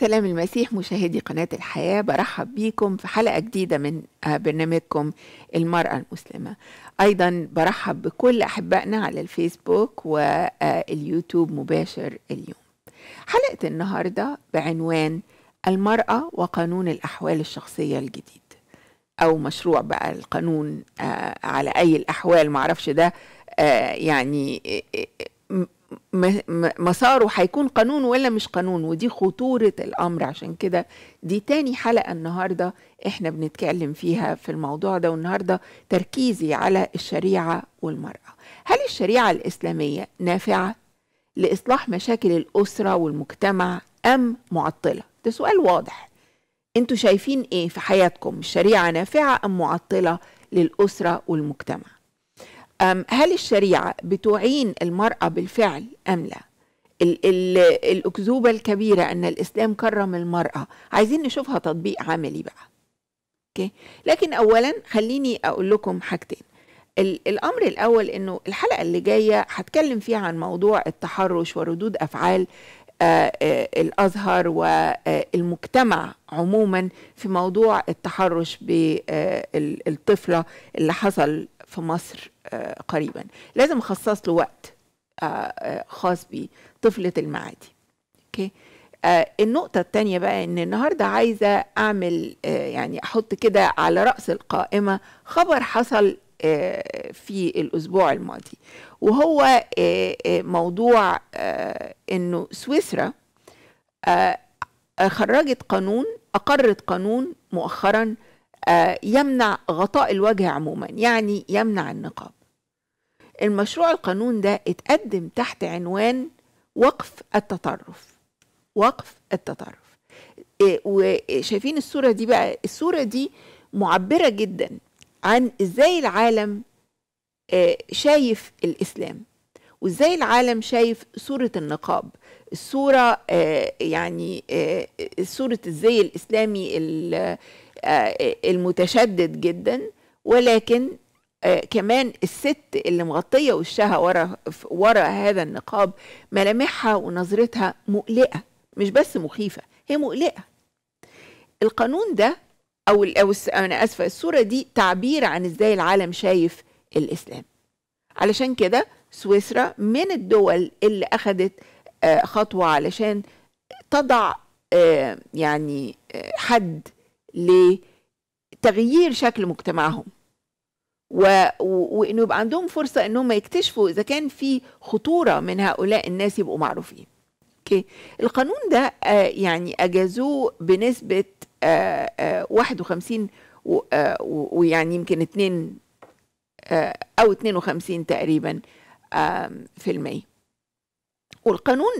سلام المسيح مشاهدي قناة الحياة برحب بيكم في حلقة جديدة من آه، برنامجكم المرأة المسلمة أيضا برحب بكل أحبائنا على الفيسبوك واليوتيوب آه، مباشر اليوم حلقة النهاردة بعنوان المرأة وقانون الأحوال الشخصية الجديد أو مشروع بقى القانون آه، على أي الأحوال معرفش ده يعني مساره هيكون قانون ولا مش قانون ودي خطورة الأمر عشان كده دي تاني حلقة النهاردة احنا بنتكلم فيها في الموضوع ده والنهاردة تركيزي على الشريعة والمرأة هل الشريعة الإسلامية نافعة لإصلاح مشاكل الأسرة والمجتمع أم معطلة ده سؤال واضح انتوا شايفين ايه في حياتكم الشريعة نافعة أم معطلة للأسرة والمجتمع هل الشريعة بتعين المرأة بالفعل أم لا ال ال الأكذوبة الكبيرة أن الإسلام كرم المرأة عايزين نشوفها تطبيق عملي بقى أوكي؟ لكن أولا خليني أقول لكم حاجتين الأمر الأول أنه الحلقة اللي جاية هتكلم فيها عن موضوع التحرش وردود أفعال آه، آه، الأزهر والمجتمع آه، عموما في موضوع التحرش بالطفلة اللي حصل في مصر آه، قريبا لازم اخصص له وقت آه، آه، خاص بيه طفله المعادي اوكي النقطة الثانية بقى إن النهاردة عايزة أعمل يعني أحط كده على رأس القائمة خبر حصل في الأسبوع الماضي وهو موضوع إنه سويسرا خرجت قانون أقرت قانون مؤخرا يمنع غطاء الوجه عموما يعني يمنع النقاب المشروع القانون ده اتقدم تحت عنوان وقف التطرف وقف التطرف إيه، وشايفين الصورة دي بقى الصورة دي معبرة جدا عن ازاي العالم آه، شايف الإسلام وازاي العالم شايف صورة النقاب الصورة آه، يعني آه، صورة الزي الإسلامي المتشدد جدا ولكن آه كمان الست اللي مغطيه وشها ورا ورا هذا النقاب ملامحها ونظرتها مقلقه مش بس مخيفه هي مقلقه القانون ده او او انا اسفه الصوره دي تعبير عن ازاي العالم شايف الاسلام علشان كده سويسرا من الدول اللي اخذت آه خطوه علشان تضع آه يعني آه، حد لتغيير شكل مجتمعهم و... وانه يبقى عندهم فرصه انهم يكتشفوا اذا كان في خطوره من هؤلاء الناس يبقوا معروفين اوكي القانون ده آه يعني اجازوه بنسبه آه آه 51 آه، ويعني يمكن 2 آه، او 52 تقريبا في المية والقانون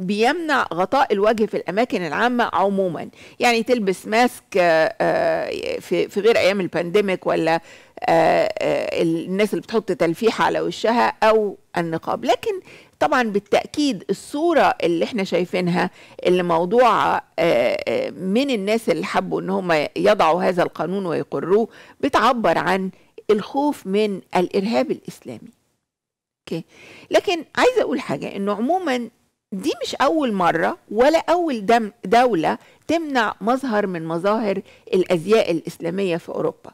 بيمنع غطاء الوجه في الاماكن العامه عموما يعني تلبس ماسك آه، في غير ايام البانديميك ولا آه، آه، الناس اللي بتحط تلفيحة على وشها أو النقاب لكن طبعا بالتأكيد الصورة اللي احنا شايفينها اللي موضوعة آه، من الناس اللي حبوا ان هم يضعوا هذا القانون ويقروه بتعبر عن الخوف من الإرهاب الإسلامي اوكي لكن عايزة أقول حاجة انه عموما دي مش أول مرة ولا أول دم دولة تمنع مظهر من مظاهر الأزياء الإسلامية في أوروبا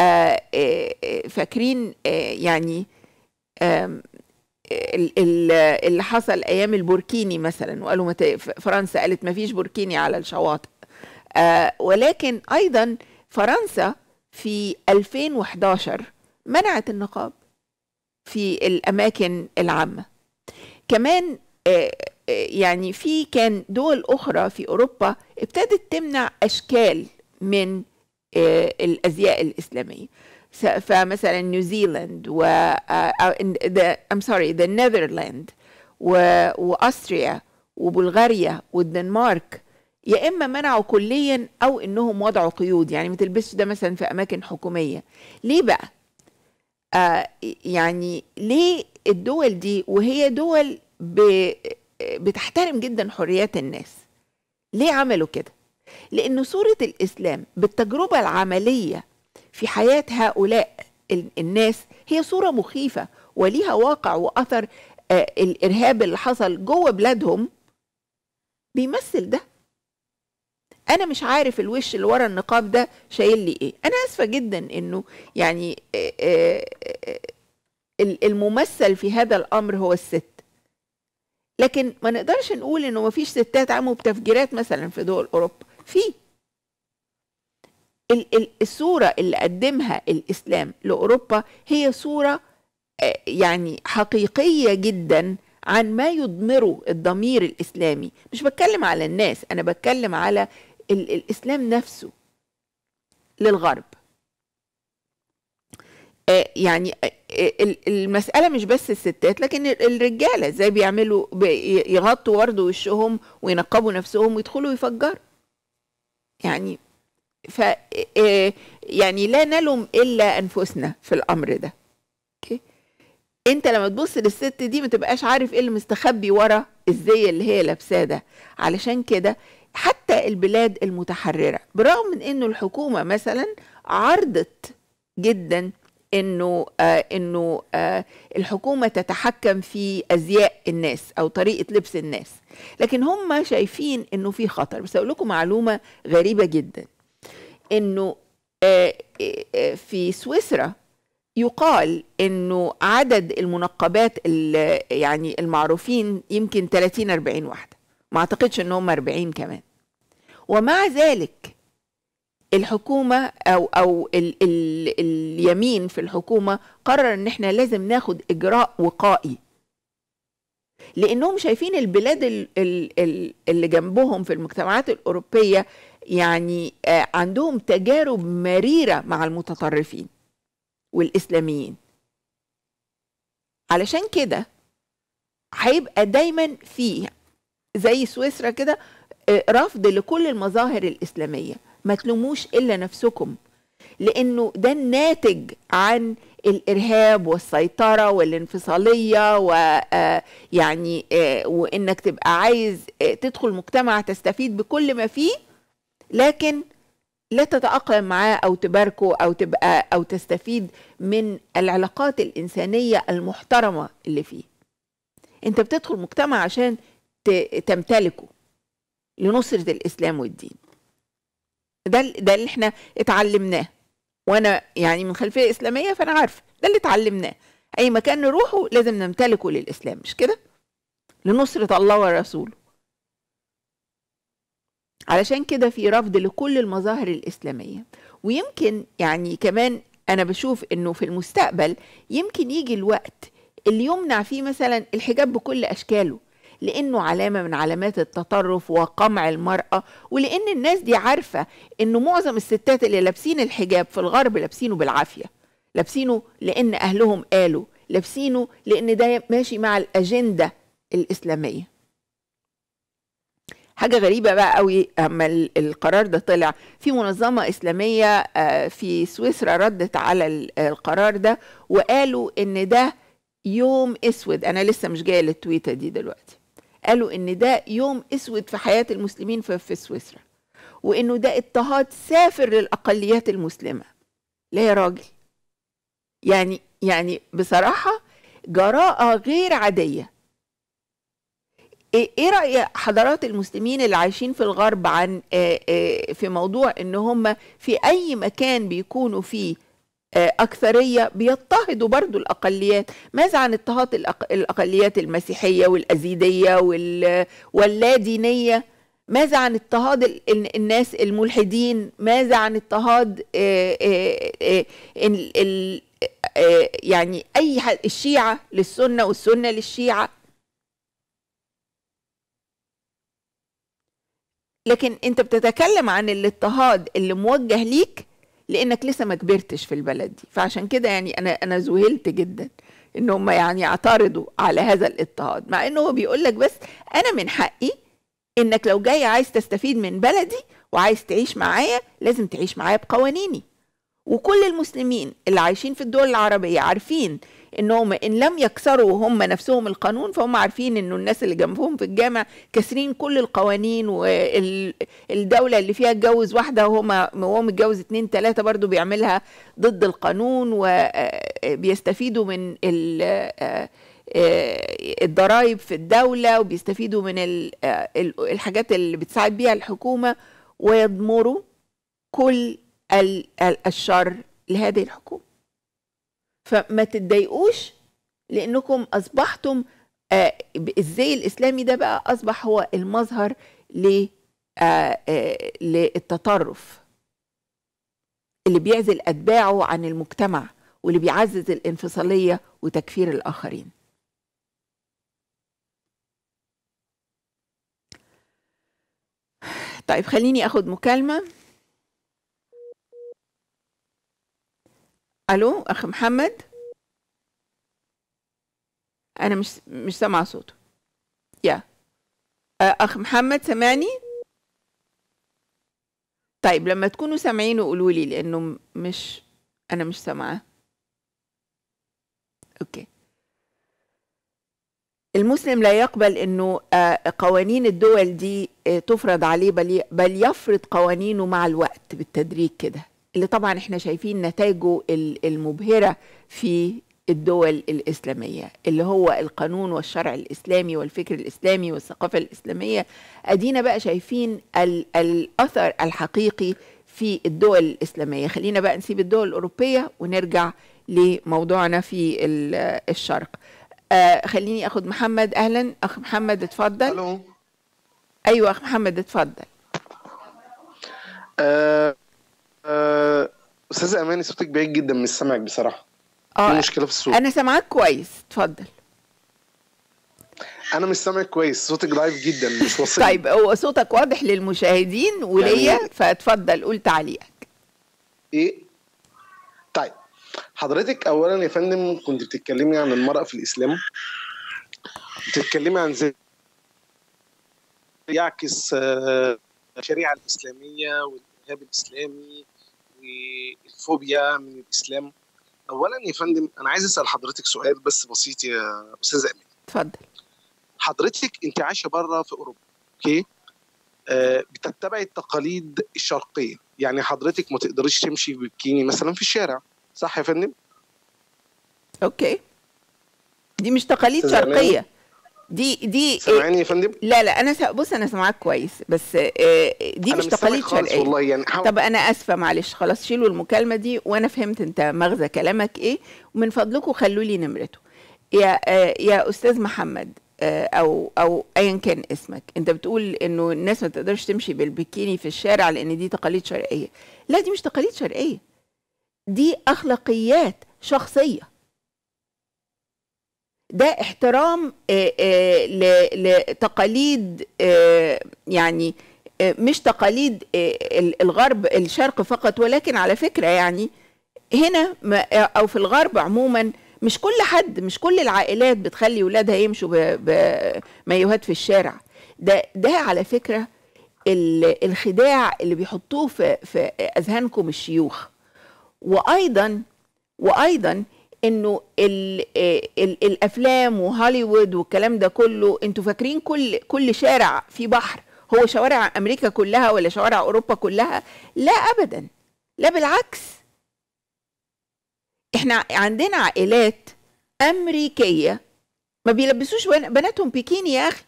آه، آه، آه، فاكرين يعني اللي حصل ايام البوركيني مثلا وقالوا فرنسا قالت ما فيش بوركيني على الشواطئ ولكن ايضا فرنسا في 2011 منعت النقاب في الاماكن العامه كمان يعني في كان دول اخرى في اوروبا ابتدت تمنع اشكال من آه، الازياء الاسلاميه فمثلا نيوزيلند و ام سوري ذا نذرلاند واستريا وبلغاريا والدنمارك يا اما منعوا كليا او انهم وضعوا قيود يعني ما تلبسش ده مثلا في اماكن حكوميه ليه بقى آه يعني ليه الدول دي وهي دول بتحترم جدا حريات الناس ليه عملوا كده لأن صورة الإسلام بالتجربة العملية في حياة هؤلاء الناس هي صورة مخيفة وليها واقع وأثر آه، الإرهاب اللي حصل جوه بلادهم بيمثل ده انا مش عارف الوش اللي ورا النقاب ده شايل لي ايه انا اسفه جدا انه يعني آه، آه، الممثل في هذا الامر هو الست لكن ما نقدرش نقول انه ما فيش ستات قاموا بتفجيرات مثلا في دول اوروبا فيه الصورة اللي قدمها الإسلام لأوروبا هي صورة آه، يعني حقيقية جدا عن ما يضمره الضمير الإسلامي مش بتكلم على الناس أنا بتكلم على الإسلام نفسه للغرب آه، يعني آه، المسألة مش بس الستات لكن الرجالة ازاي بيعملوا يغطوا ورد وشهم وينقبوا نفسهم ويدخلوا يفجروا يعني ف آه، يعني لا نلوم الا انفسنا في الامر ده اوكي انت لما تبص للست دي ما تبقاش عارف ايه اللي مستخبي ورا الزي اللي هي لابساه ده علشان كده حتى البلاد المتحرره برغم من انه الحكومه مثلا عرضت جدا انه آه انه آه الحكومه تتحكم في ازياء الناس او طريقه لبس الناس لكن هم شايفين انه في خطر بس اقول لكم معلومه غريبه جدا انه آه،, آه في سويسرا يقال انه عدد المنقبات يعني المعروفين يمكن 30 40 واحده ما اعتقدش ان هم 40 كمان ومع ذلك الحكومه او او ال ال اليمين في الحكومه قرر ان احنا لازم ناخد اجراء وقائي لانهم شايفين البلاد ال ال ال اللي جنبهم في المجتمعات الاوروبيه يعني آه، عندهم تجارب مريره مع المتطرفين والاسلاميين علشان كده هيبقى دايما فيه زي سويسرا كده آه، رفض لكل المظاهر الاسلاميه ما تلوموش الا نفسكم لانه ده الناتج عن الارهاب والسيطره والانفصاليه ويعني آه، آه، وانك تبقى عايز آه، تدخل مجتمع تستفيد بكل ما فيه لكن لا تتأقلم معاه أو تباركه أو تبقى أو تستفيد من العلاقات الإنسانية المحترمة اللي فيه أنت بتدخل مجتمع عشان تمتلكه لنصرة الإسلام والدين ده ده اللي احنا اتعلمناه وانا يعني من خلفيه اسلاميه فانا عارفه ده اللي اتعلمناه اي مكان نروحه لازم نمتلكه للاسلام مش كده لنصره الله ورسوله علشان كده في رفض لكل المظاهر الاسلاميه ويمكن يعني كمان انا بشوف انه في المستقبل يمكن يجي الوقت اللي يمنع فيه مثلا الحجاب بكل اشكاله لأنه علامة من علامات التطرف وقمع المرأة ولأن الناس دي عارفة أنه معظم الستات اللي لابسين الحجاب في الغرب لابسينه بالعافية لابسينه لأن أهلهم قالوا لابسينه لأن ده ماشي مع الأجندة الإسلامية حاجة غريبة بقى قوي أما القرار ده طلع في منظمة إسلامية آه، في سويسرا ردت على القرار ده وقالوا إن ده يوم اسود انا لسه مش جايه للتويته دي دلوقتي قالوا ان ده يوم اسود في حياه المسلمين في, في سويسرا وانه ده اضطهاد سافر للاقليات المسلمه لا يا راجل يعني يعني بصراحه جراءه غير عاديه ايه, إيه راي حضارات المسلمين اللي عايشين في الغرب عن آه، آه، في موضوع ان هم في اي مكان بيكونوا فيه أكثرية بيضطهدوا برضو الأقليات ماذا عن اضطهاد الأقليات المسيحية والأزيدية واللادينية ماذا عن اضطهاد الناس الملحدين ماذا عن اضطهاد آه، آه، آه، يعني أي الشيعة للسنة والسنة للشيعة لكن انت بتتكلم عن الاضطهاد اللي موجه ليك لانك لسه ما كبرتش في البلد دي فعشان كده يعني انا انا ذهلت جدا ان هم يعني اعترضوا على هذا الاضطهاد مع انه هو بيقول لك بس انا من حقي انك لو جاي عايز تستفيد من بلدي وعايز تعيش معايا لازم تعيش معايا بقوانيني وكل المسلمين اللي عايشين في الدول العربيه عارفين انهم ان لم يكسروا هم نفسهم القانون فهم عارفين انه الناس اللي جنبهم في الجامع كاسرين كل القوانين والدوله اللي فيها اتجوز واحده وهم وهو متجوز اتنين تلاته برضه بيعملها ضد القانون وبيستفيدوا من آه، الضرائب في الدوله وبيستفيدوا من آه، الحاجات اللي بتساعد بيها الحكومه ويضمروا كل الشر لهذه الحكومه فما تتضايقوش لانكم اصبحتم الزي آه، الاسلامي ده بقى اصبح هو المظهر ل آه، آه، للتطرف اللي بيعزل اتباعه عن المجتمع واللي بيعزز الانفصاليه وتكفير الاخرين طيب خليني اخد مكالمه الو اخ محمد انا مش مش سامعه صوته يا اخ محمد سامعني طيب لما تكونوا سامعين قولوا لي لانه مش انا مش سامعه اوكي المسلم لا يقبل انه قوانين الدول دي آه، تفرض عليه بل يفرض قوانينه مع الوقت بالتدريج كده اللي طبعا احنا شايفين نتائجه المبهره في الدول الإسلامية اللي هو القانون والشرع الإسلامي والفكر الإسلامي والثقافة الإسلامية أدينا بقى شايفين الأثر الحقيقي في الدول الإسلامية خلينا بقى نسيب الدول الأوروبية ونرجع لموضوعنا في الشرق آه خليني أخد محمد أهلا أخ محمد اتفضل ألو. أيوة أخ محمد اتفضل أه آه، استاذ اماني صوتك بعيد جدا مش سامعك بصراحه اه في مشكله في الصوت انا سامعاك كويس اتفضل انا مش سامعك كويس صوتك ضعيف جدا مش واصل طيب هو صوتك واضح للمشاهدين وليا يعني... فاتفضل قول تعليقك ايه طيب حضرتك اولا يا فندم كنت بتتكلمي عن المراه في الاسلام بتتكلمي عن زي يعكس آه، الشريعه الاسلاميه والارهاب الاسلامي الفوبيا من الاسلام اولا يا فندم انا عايز اسال حضرتك سؤال بس بسيط يا استاذ امين اتفضل حضرتك انت عايشه بره في اوروبا اوكي آه بتتبعي التقاليد الشرقيه يعني حضرتك ما تقدريش تمشي ببكيني مثلا في الشارع صح يا فندم اوكي دي مش تقاليد شرقيه دي دي سامعني يا فندم لا لا انا بص انا سامعاك كويس بس آه، دي مش تقاليد شرقيه والله يعني حاول. طب انا اسفه معلش خلاص شيلوا المكالمه دي وانا فهمت انت مغزى كلامك ايه ومن فضلكم خلوا لي نمرته يا آه، يا استاذ محمد آه، او او ايا كان اسمك انت بتقول انه الناس ما تقدرش تمشي بالبكيني في الشارع لان دي تقاليد شرقيه لا دي مش تقاليد شرقيه دي اخلاقيات شخصيه ده احترام آه، آه، لتقاليد آه، يعني مش تقاليد الغرب الشرق فقط ولكن على فكره يعني هنا او في الغرب عموما مش كل حد مش كل العائلات بتخلي ولادها يمشوا بمايوهات في الشارع ده ده على فكره الخداع اللي بيحطوه في في اذهانكم الشيوخ وايضا وايضا انه الافلام وهوليوود والكلام ده كله انتوا فاكرين كل كل شارع في بحر هو شوارع امريكا كلها ولا شوارع اوروبا كلها لا ابدا لا بالعكس احنا عندنا عائلات امريكيه ما بيلبسوش بناتهم بيكيني يا اخي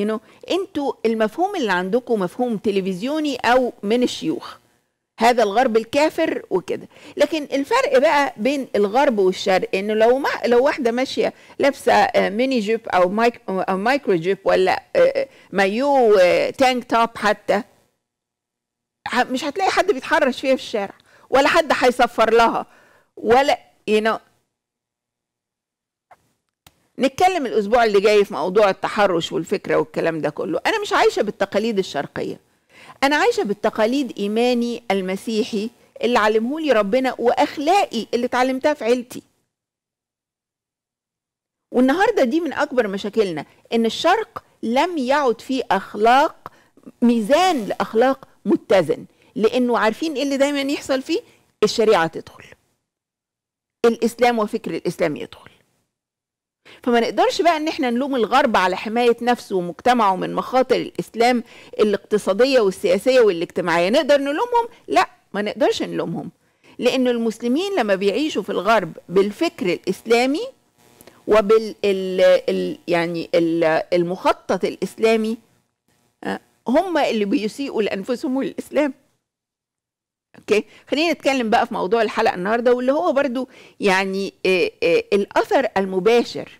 you know انتوا المفهوم اللي عندكم مفهوم تلفزيوني او من الشيوخ هذا الغرب الكافر وكده لكن الفرق بقى بين الغرب والشرق انه لو ما لو واحده ماشيه لابسه آه، ميني جيب او مايك او مايكرو جيب ولا آه، آه، مايو تانك توب حتى مش هتلاقي حد بيتحرش فيها في الشارع ولا حد هيصفر لها ولا يو you know. نتكلم الاسبوع اللي جاي في موضوع التحرش والفكره والكلام ده كله انا مش عايشه بالتقاليد الشرقيه انا عايشه بالتقاليد ايماني المسيحي اللي علمهولي ربنا واخلاقي اللي اتعلمتها في عيلتي والنهارده دي من اكبر مشاكلنا ان الشرق لم يعد فيه اخلاق ميزان لاخلاق متزن لانه عارفين ايه اللي دايما يحصل فيه الشريعه تدخل الاسلام وفكر الاسلام يدخل فما نقدرش بقى ان احنا نلوم الغرب على حمايه نفسه ومجتمعه من مخاطر الاسلام الاقتصاديه والسياسيه والاجتماعيه نقدر نلومهم لا ما نقدرش نلومهم لان المسلمين لما بيعيشوا في الغرب بالفكر الاسلامي وبال ال ال يعني الـ المخطط الاسلامي آه، هم اللي بيسيئوا لانفسهم والاسلام اوكي خلينا نتكلم بقى في موضوع الحلقه النهارده واللي هو برضو يعني آه، آه، الاثر المباشر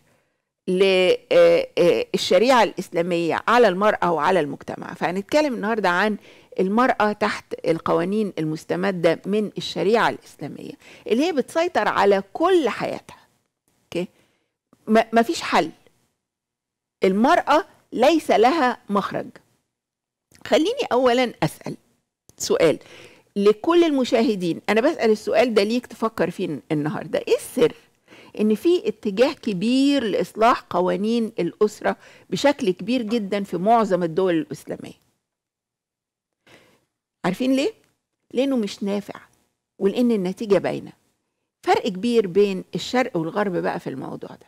للشريعة آه، آه، الإسلامية على المرأة وعلى المجتمع فهنتكلم النهاردة عن المرأة تحت القوانين المستمدة من الشريعة الإسلامية اللي هي بتسيطر على كل حياتها أوكي؟ مفيش حل المرأة ليس لها مخرج خليني أولا أسأل سؤال لكل المشاهدين أنا بسأل السؤال ده ليك تفكر فيه النهاردة إيه السر ان في اتجاه كبير لاصلاح قوانين الاسره بشكل كبير جدا في معظم الدول الاسلاميه عارفين ليه لانه مش نافع ولان النتيجه باينه فرق كبير بين الشرق والغرب بقى في الموضوع ده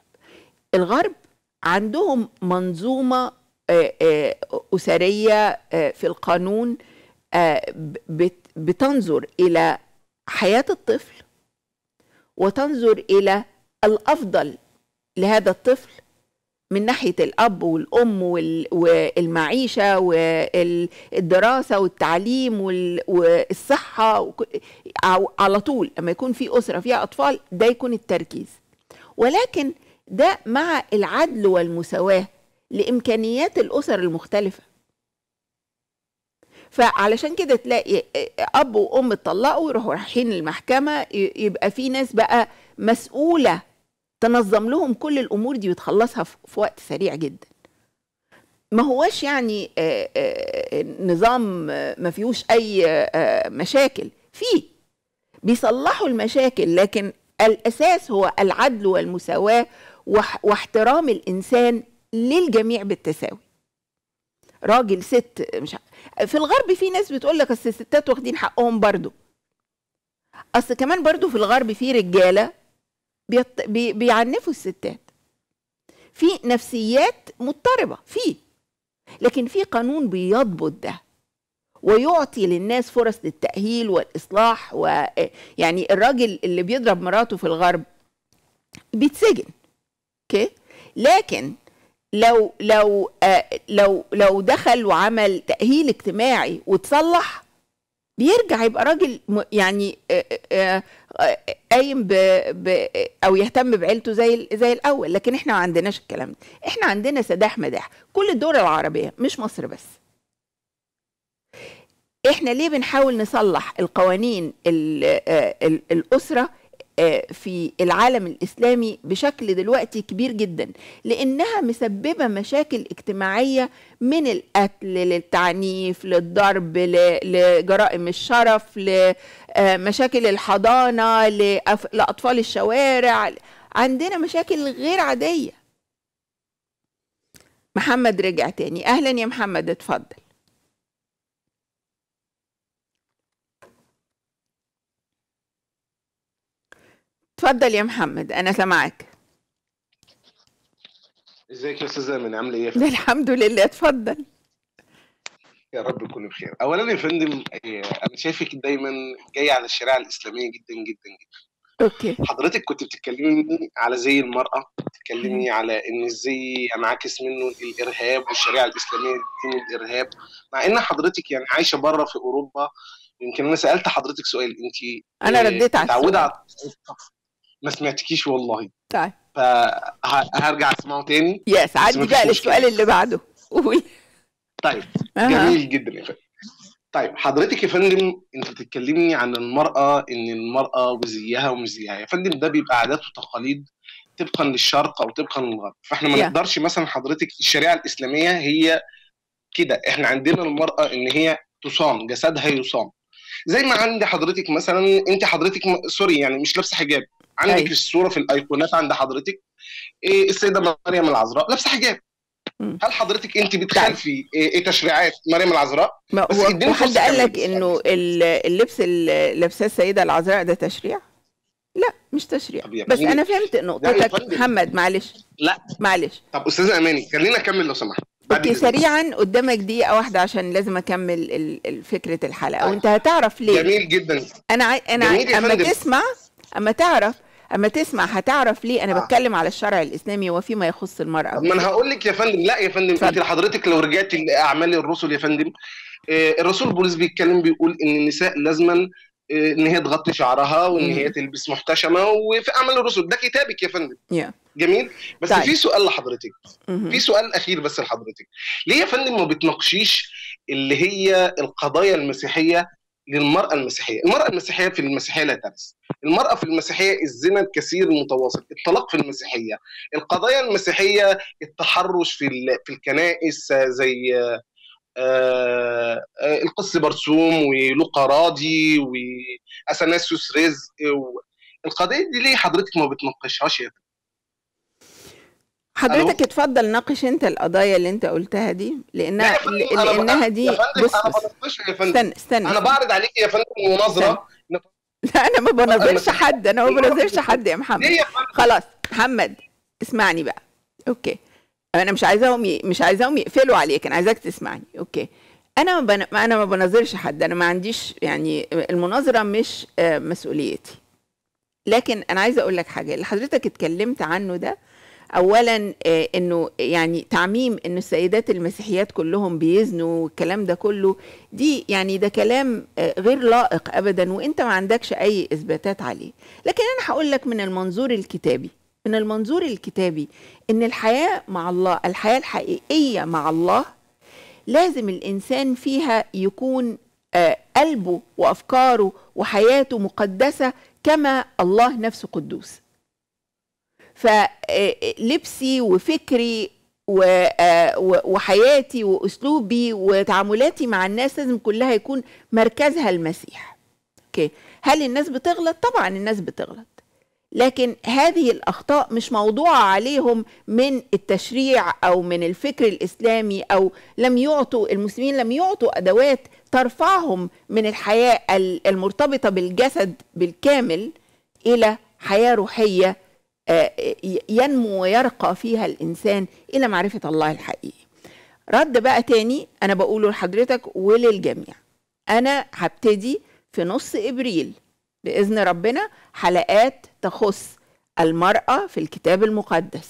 الغرب عندهم منظومه آه، آه، اسريه آه، في القانون بتنظر الى حياه الطفل وتنظر الى الافضل لهذا الطفل من ناحيه الاب والام والمعيشه والدراسه والتعليم والصحه على طول لما يكون في اسره فيها اطفال ده يكون التركيز ولكن ده مع العدل والمساواه لامكانيات الاسر المختلفه فعلشان كده تلاقي اب وام اتطلقوا يروحوا رايحين المحكمه يبقى في ناس بقى مسؤوله تنظم لهم كل الامور دي وتخلصها في وقت سريع جدا ما هواش يعني آه، آه، نظام آه، ما فيهوش اي مشاكل فيه بيصلحوا المشاكل لكن الاساس هو العدل والمساواه واحترام الانسان للجميع بالتساوي راجل ست مش في الغرب في ناس بتقول لك اصل الستات واخدين حقهم برضه اصل كمان برضه في الغرب في رجاله بيط... بي... بيعنفوا الستات في نفسيات مضطربه في لكن في قانون بيضبط ده ويعطي للناس فرص للتأهيل والإصلاح ويعني الراجل اللي بيضرب مراته في الغرب بيتسجن اوكي لكن لو لو آه، لو لو دخل وعمل تأهيل اجتماعي وتصلح بيرجع يبقى راجل يعني آه آه, آه، قايم ب... ب... او يهتم بعيلته زي زي الاول لكن احنا ما عندناش الكلام ده احنا عندنا سداح مداح كل الدول العربيه مش مصر بس احنا ليه بنحاول نصلح القوانين الـ الـ الاسره آه، في العالم الاسلامي بشكل دلوقتي كبير جدا لانها مسببه مشاكل اجتماعيه من القتل للتعنيف للضرب لجرائم الشرف ل آه، مشاكل الحضانه لاطفال الشوارع عندنا مشاكل غير عاديه محمد رجع تاني اهلا يا محمد اتفضل اتفضل يا محمد انا سامعك ازيك يا استاذ امين عامله ايه الحمد لله اتفضل يا رب يكون بخير اولا يا فندم إيه، انا شايفك دايما جايه على الشريعه الاسلاميه جدا جدا جدا اوكي حضرتك كنت بتتكلمي على زي المراه بتتكلمي على ان الزي انعكس منه الارهاب والشريعه الاسلاميه دين الارهاب مع ان حضرتك يعني عايشه بره في اوروبا يمكن انا سالت حضرتك سؤال انت انا إيه، رديت على متعوده على ما سمعتكيش والله طيب فهرجع اسمعه تاني يس عدي بقى للسؤال اللي بعده قول طيب جميل جدا يا فندم طيب حضرتك يا فندم انت بتتكلمي عن المراه ان المراه وزيها ومزيها يا فندم ده بيبقى عادات وتقاليد طبقا للشرق او طبقا للغرب فاحنا ما yeah. نقدرش مثلا حضرتك الشريعه الاسلاميه هي كده احنا عندنا المراه ان هي تصام جسدها يصام زي ما عند حضرتك مثلا انت حضرتك م... سوري يعني مش لابسه حجاب عندك أي. أيوه. الصوره في الايقونات عند حضرتك إيه السيده مريم العذراء لابسه حجاب هل حضرتك انت بتخالفي طيب. إيه،, ايه تشريعات مريم العذراء ما هو حد قال لك انه اللبس اللي لابساه السيده العذراء ده تشريع لا مش تشريع بس انا فهمت نقطتك محمد معلش لا معلش طب استاذه اماني خلينا اكمل لو سمحت اوكي سريعا قدامك دقيقه واحده عشان لازم اكمل فكره الحلقه طيب. وانت هتعرف ليه جميل جدا انا انا اما تسمع اما تعرف اما تسمع هتعرف ليه انا آه. بتكلم على الشرع الاسلامي وفيما يخص المراه ما انا هقول لك يا فندم لا يا فندم انت لحضرتك لو رجعت لاعمال الرسل يا فندم آه، الرسول بولس بيتكلم بيقول ان النساء لازما آه، ان هي تغطي شعرها وان هي تلبس محتشمه وفي اعمال الرسل ده كتابك يا فندم yeah. جميل بس طيب. في سؤال لحضرتك mm-hmm. في سؤال اخير بس لحضرتك ليه يا فندم ما بتناقشيش اللي هي القضايا المسيحيه للمرأة المسيحية المرأة المسيحية في المسيحية لا ترث المرأة في المسيحية الزنا الكثير المتواصل الطلاق في المسيحية القضايا المسيحية التحرش في, في الكنائس زي آه، آه، القس برسوم ولوقا راضي واثناسيوس رزق القضيه دي ليه حضرتك ما بتناقشهاش يا حضرتك اتفضل ناقش انت القضايا اللي انت قلتها دي لانها لانها دي يا فندم بص انا ما بناقش يا فندم استنى استنى انا بعرض عليك يا فندم مناظره لا انا ما بناظرش حد انا ما بناظرش حد يا محمد خلاص محمد اسمعني بقى اوكي انا مش عايزاهم ي... مش عايزاهم يقفلوا عليك انا عايزاك تسمعني اوكي انا ما بن... انا ما بناظرش حد انا ما عنديش يعني المناظره مش آه، مسؤوليتي لكن انا عايزه اقول لك حاجه اللي حضرتك اتكلمت عنه ده اولا آه، انه يعني تعميم انه السيدات المسيحيات كلهم بيزنوا والكلام ده كله دي يعني ده كلام آه، غير لائق ابدا وانت ما عندكش اي اثباتات عليه لكن انا هقول لك من المنظور الكتابي من المنظور الكتابي ان الحياه مع الله الحياه الحقيقيه مع الله لازم الانسان فيها يكون آه، قلبه وافكاره وحياته مقدسه كما الله نفسه قدوس فلبسي وفكري آه، وحياتي واسلوبي وتعاملاتي مع الناس لازم كلها يكون مركزها المسيح اوكي هل الناس بتغلط طبعا الناس بتغلط لكن هذه الاخطاء مش موضوعه عليهم من التشريع او من الفكر الاسلامي او لم يعطوا المسلمين لم يعطوا ادوات ترفعهم من الحياه المرتبطه بالجسد بالكامل الى حياه روحيه آه، ينمو ويرقى فيها الإنسان إلى معرفة الله الحقيقي رد بقى تاني أنا بقوله لحضرتك وللجميع أنا هبتدي في نص إبريل بإذن ربنا حلقات تخص المرأة في الكتاب المقدس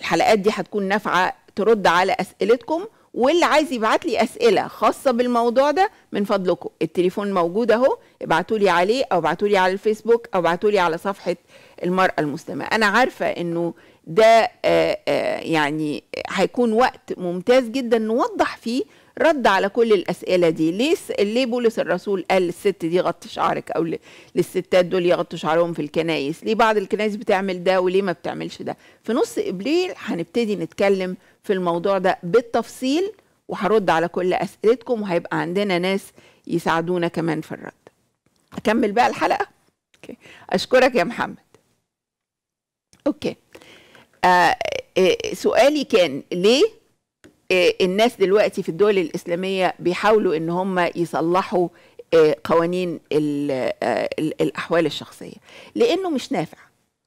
الحلقات دي هتكون نافعة ترد على أسئلتكم واللي عايز يبعت لي أسئلة خاصة بالموضوع ده من فضلكم التليفون موجود أهو ابعتوا لي عليه أو ابعتوا لي على الفيسبوك أو ابعتوا لي على صفحة المرأة المسلمة أنا عارفة أنه ده آه، آه، يعني هيكون وقت ممتاز جدا نوضح فيه رد على كل الأسئلة دي ليه ليه بولس الرسول قال للست دي غطي شعرك أو للستات دول يغطوا شعرهم في الكنايس ليه بعض الكنايس بتعمل ده وليه ما بتعملش ده في نص إبريل هنبتدي نتكلم في الموضوع ده بالتفصيل وهرد على كل أسئلتكم وهيبقى عندنا ناس يساعدونا كمان في الرد أكمل بقى الحلقة أشكرك يا محمد اوكي آه،, آه سؤالي كان ليه آه، الناس دلوقتي في الدول الاسلاميه بيحاولوا ان هم يصلحوا آه، قوانين الاحوال الشخصيه لانه مش نافع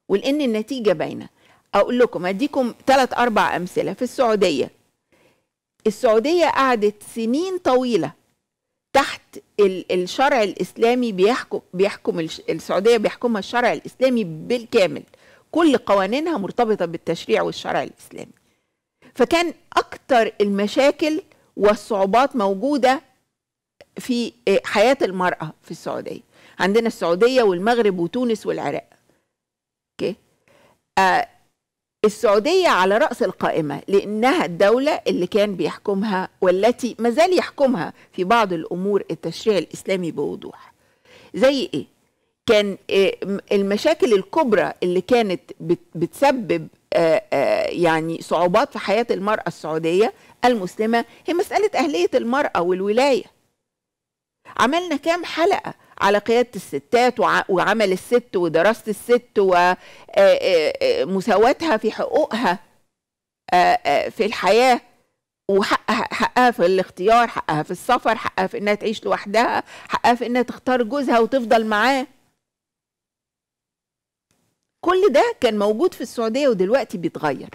ولان النتيجه باينه اقول لكم اديكم ثلاث اربع امثله في السعوديه السعوديه قعدت سنين طويله تحت الشرع الاسلامي بيحكم بيحكم السعوديه بيحكمها الشرع الاسلامي بالكامل كل قوانينها مرتبطة بالتشريع والشرع الإسلامي فكان أكتر المشاكل والصعوبات موجودة في آه، حياة المرأة في السعودية عندنا السعودية والمغرب وتونس والعراق أوكي آه السعودية على رأس القائمة لأنها الدولة اللي كان بيحكمها والتي ما زال يحكمها في بعض الأمور التشريع الإسلامي بوضوح زي إيه؟ كان آه، المشاكل الكبرى اللي كانت بتسبب آه، آه، يعني صعوبات في حياة المرأة السعودية المسلمة هي مسألة أهلية المرأة والولاية عملنا كام حلقة على قيادة الستات وعمل الست ودراسة الست ومساواتها في حقوقها في الحياة وحقها حقها في الاختيار حقها في السفر حقها في انها تعيش لوحدها حقها في انها تختار جوزها وتفضل معاه كل ده كان موجود في السعوديه ودلوقتي بيتغير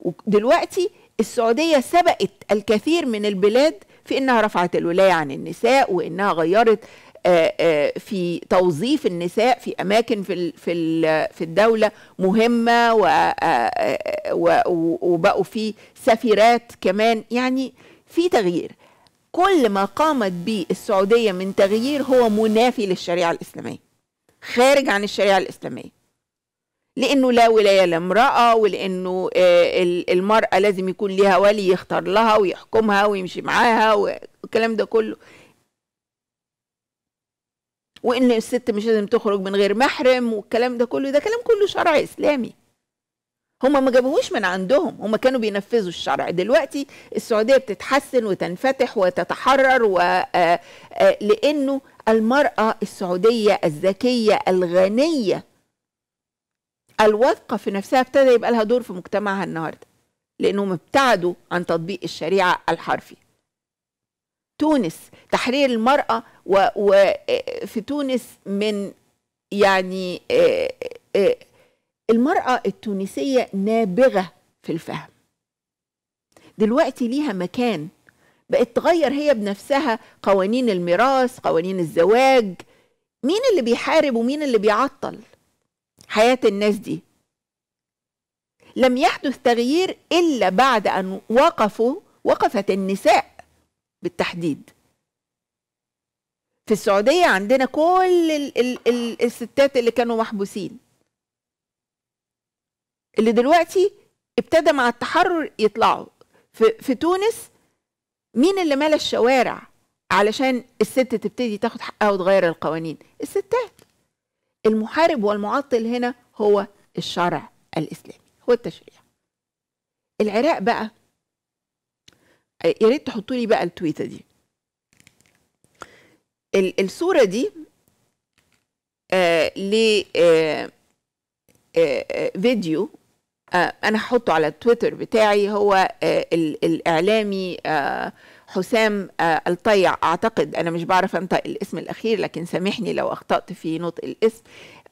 ودلوقتي السعوديه سبقت الكثير من البلاد في انها رفعت الولايه عن النساء وانها غيرت آه، آه، في توظيف النساء في اماكن في في في الدوله مهمه آه، وبقوا في سفيرات كمان يعني في تغيير كل ما قامت به السعوديه من تغيير هو منافي للشريعه الاسلاميه خارج عن الشريعه الاسلاميه لانه لا ولايه لامراه ولانه آه، المراه لازم يكون ليها ولي يختار لها ويحكمها ويمشي معاها والكلام ده كله وان الست مش لازم تخرج من غير محرم والكلام ده كله ده كلام كله شرع اسلامي هما ما جابوهوش من عندهم هما كانوا بينفذوا الشرع دلوقتي السعوديه بتتحسن وتنفتح وتتحرر و آه، آه، لانه المراه السعوديه الذكيه الغنيه الواثقة في نفسها ابتدى يبقى لها دور في مجتمعها النهاردة لأنهم ابتعدوا عن تطبيق الشريعة الحرفي تونس تحرير المرأة وفي تونس من يعني آه، آه، المرأة التونسية نابغة في الفهم دلوقتي ليها مكان بقت تغير هي بنفسها قوانين الميراث قوانين الزواج مين اللي بيحارب ومين اللي بيعطل حياة الناس دي لم يحدث تغيير إلا بعد أن وقفوا وقفت النساء بالتحديد في السعودية عندنا كل ال ال الـ الستات اللي كانوا محبوسين اللي دلوقتي ابتدى مع التحرر يطلعوا في, في تونس مين اللي مال الشوارع علشان الست تبتدي تاخد حقها وتغير القوانين الستات المحارب والمعطل هنا هو الشرع الاسلامي هو التشريع العراق بقى يا ريت تحطوا لي بقى التويته دي الصوره دي آه ل آه آه آه, آه، انا هحطه على التويتر بتاعي هو آه، الاعلامي آه، حسام آه، الطيع اعتقد انا مش بعرف انطق الاسم الاخير لكن سامحني لو اخطات في نطق الاسم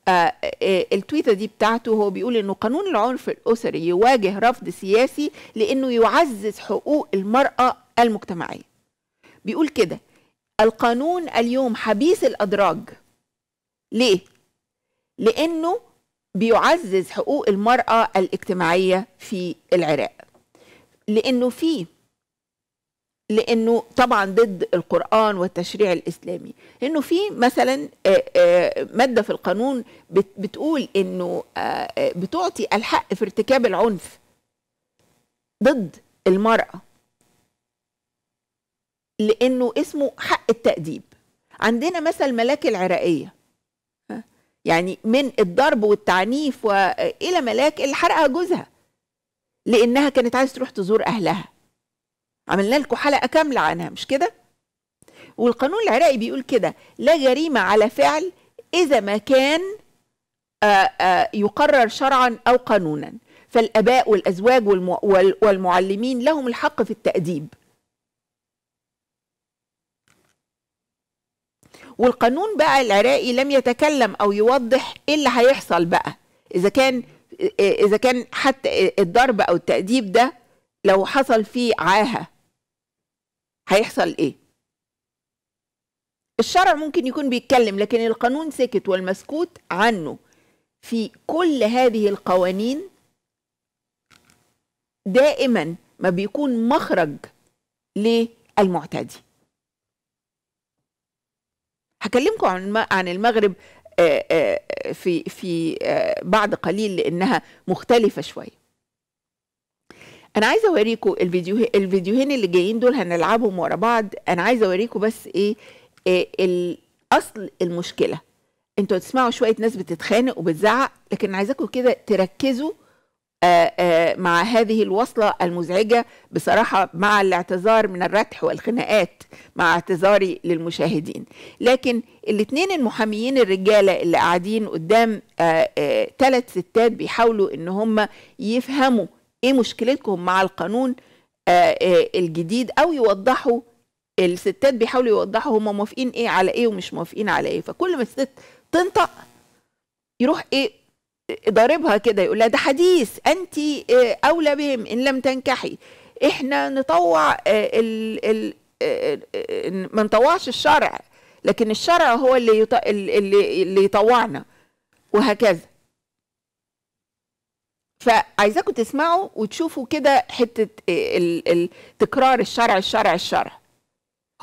آه، آه، التويته دي بتاعته هو بيقول انه قانون العنف الاسري يواجه رفض سياسي لانه يعزز حقوق المراه المجتمعيه بيقول كده القانون اليوم حبيس الادراج ليه لانه بيعزز حقوق المراه الاجتماعيه في العراق لانه فيه لانه طبعا ضد القران والتشريع الاسلامي انه في مثلا آه، آه، ماده في القانون بتقول انه آه، بتعطي الحق في ارتكاب العنف ضد المراه لانه اسمه حق التاديب عندنا مثل ملاك العراقيه يعني من الضرب والتعنيف والى ملاك اللي حرقها جوزها لانها كانت عايزه تروح تزور اهلها عملنا لكم حلقه كامله عنها مش كده والقانون العراقي بيقول كده لا جريمه على فعل اذا ما كان آه، آه، يقرر شرعا او قانونا فالاباء والازواج والمعلمين لهم الحق في التاديب والقانون بقى العراقي لم يتكلم او يوضح ايه اللي هيحصل بقى اذا كان اذا كان حتى الضرب او التاديب ده لو حصل فيه عاهه هيحصل ايه الشرع ممكن يكون بيتكلم لكن القانون سكت والمسكوت عنه في كل هذه القوانين دائما ما بيكون مخرج للمعتدي هكلمكم عن عن المغرب آه، آه، في في آه، بعد قليل لانها مختلفه شويه انا عايزه اوريكم الفيديو الفيديوهين اللي جايين دول هنلعبهم ورا بعض انا عايزه اوريكم بس ايه, إيه اصل المشكله انتوا تسمعوا شويه ناس بتتخانق وبتزعق لكن عايزاكم كده تركزوا آآ آه، آآ آه، مع هذه الوصله المزعجه بصراحه مع الاعتذار من الرتح والخناقات مع اعتذاري للمشاهدين لكن الاثنين المحاميين الرجاله اللي قاعدين قدام ثلاث آه، ستات بيحاولوا ان هم يفهموا ايه مشكلتكم مع القانون آه، آه، الجديد او يوضحوا الستات بيحاولوا يوضحوا هم موافقين ايه على ايه ومش موافقين على ايه فكل ما الست تنطق يروح ايه ضاربها كده يقول لها ده حديث انت آه، اولى بهم ان لم تنكحي احنا نطوع ال ال ما نطوعش الشرع لكن الشرع هو اللي اللي اللي يطوعنا وهكذا فعايزاكم تسمعوا وتشوفوا كده حته آه، تكرار الشرع الشرع الشرع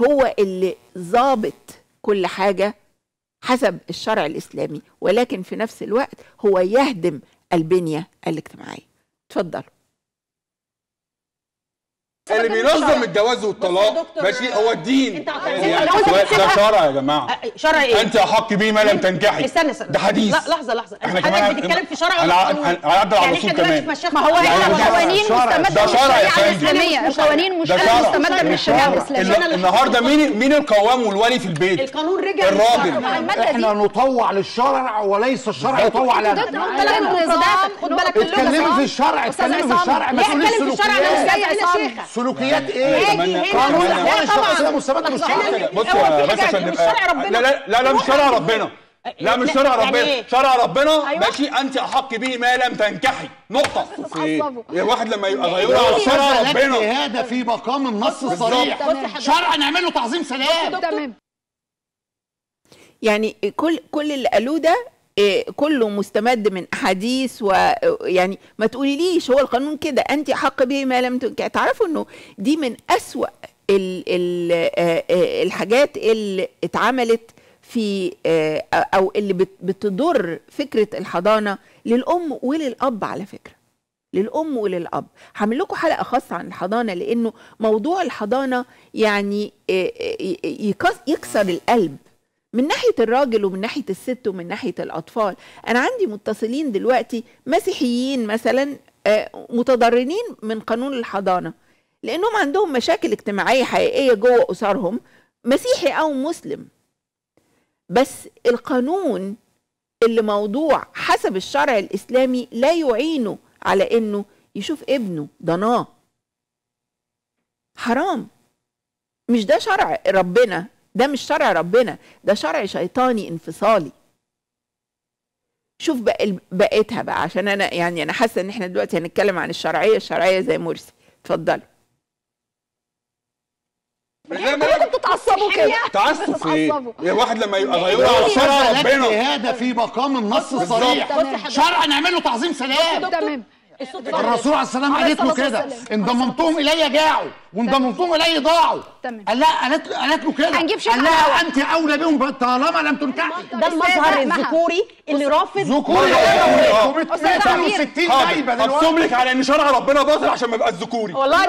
هو اللي ظابط كل حاجه حسب الشرع الاسلامي ولكن في نفس الوقت هو يهدم البنيه الاجتماعيه اتفضلوا اللي بينظم الجواز والطلاق ماشي هو الدين انت يعني ده شرع يا جماعه شرع ايه انت احق بيه ما لم تنكحي استنى استنى ده حديث لا لحظه لحظه احنا كمان حضرتك بتتكلم في شرع ولا هنعدل على الرسول يعني كمان ما هو احنا يعني القوانين مستمده من الشريعه الاسلاميه القوانين مش مستمده من الشريعه الاسلاميه النهارده مين مين القوام والولي في البيت القانون رجع الراجل احنا نطوع للشرع وليس الشرع يطوع لنا خد بالك اتكلموا في الشرع اتكلموا في الشرع ما تقوليش شيخه سلوكيات يعني ايه؟ قانون الاحوال الشخصيه مستمد من الشرع بص يا باشا عشان نبقى لا لا لا مش شرع ربنا لا مش شرع يعني ربنا يعني شرع ربنا أيوة. ماشي انت احق به ما لم تنكحي نقطه الواحد لما يبقى إيه؟ غيره على إيه؟ شرع ربنا هذا في مقام النص الصريح شرع نعمله تعظيم سلام يعني كل كل اللي قالوه ده إيه، كله مستمد من احاديث ويعني ما تقوليليش هو القانون كده انت حق به ما لم تنكح تعرفوا انه دي من اسوا آه، آه، الحاجات اللي اتعملت في آه، او اللي بتضر فكره الحضانه للام وللاب على فكره للام وللاب هعمل لكم حلقه خاصه عن الحضانه لانه موضوع الحضانه يعني يكسر القلب من ناحية الراجل ومن ناحية الست ومن ناحية الأطفال أنا عندي متصلين دلوقتي مسيحيين مثلا آه، متضررين من قانون الحضانة لأنهم عندهم مشاكل اجتماعية حقيقية جوه أسرهم مسيحي أو مسلم بس القانون اللي موضوع حسب الشرع الإسلامي لا يعينه على إنه يشوف ابنه ضناه حرام مش ده شرع ربنا ده مش شرع ربنا ده شرع شيطاني انفصالي شوف بقى بقيتها بقى عشان انا يعني انا حاسه ان احنا دلوقتي هنتكلم عن الشرعيه الشرعيه زي مرسي اتفضل برنامج بتتعصبوا كده تعصب ايه؟ واحد لما يبقى غيور على شرع ربنا هذا في مقام النص الصريح شرع نعمل له تعظيم سلام تمام الرسول عليه السلام قالت له كده ان الي جاعوا وان الي ضاعوا قال لها قالت قالت له كده هنجيب شيخ قال لها انت اولى بهم طالما لم تنكحي ده المظهر الذكوري اللي رافض ذكوري اقسم لك على ان شرع ربنا باطل عشان ما يبقاش ذكوري والله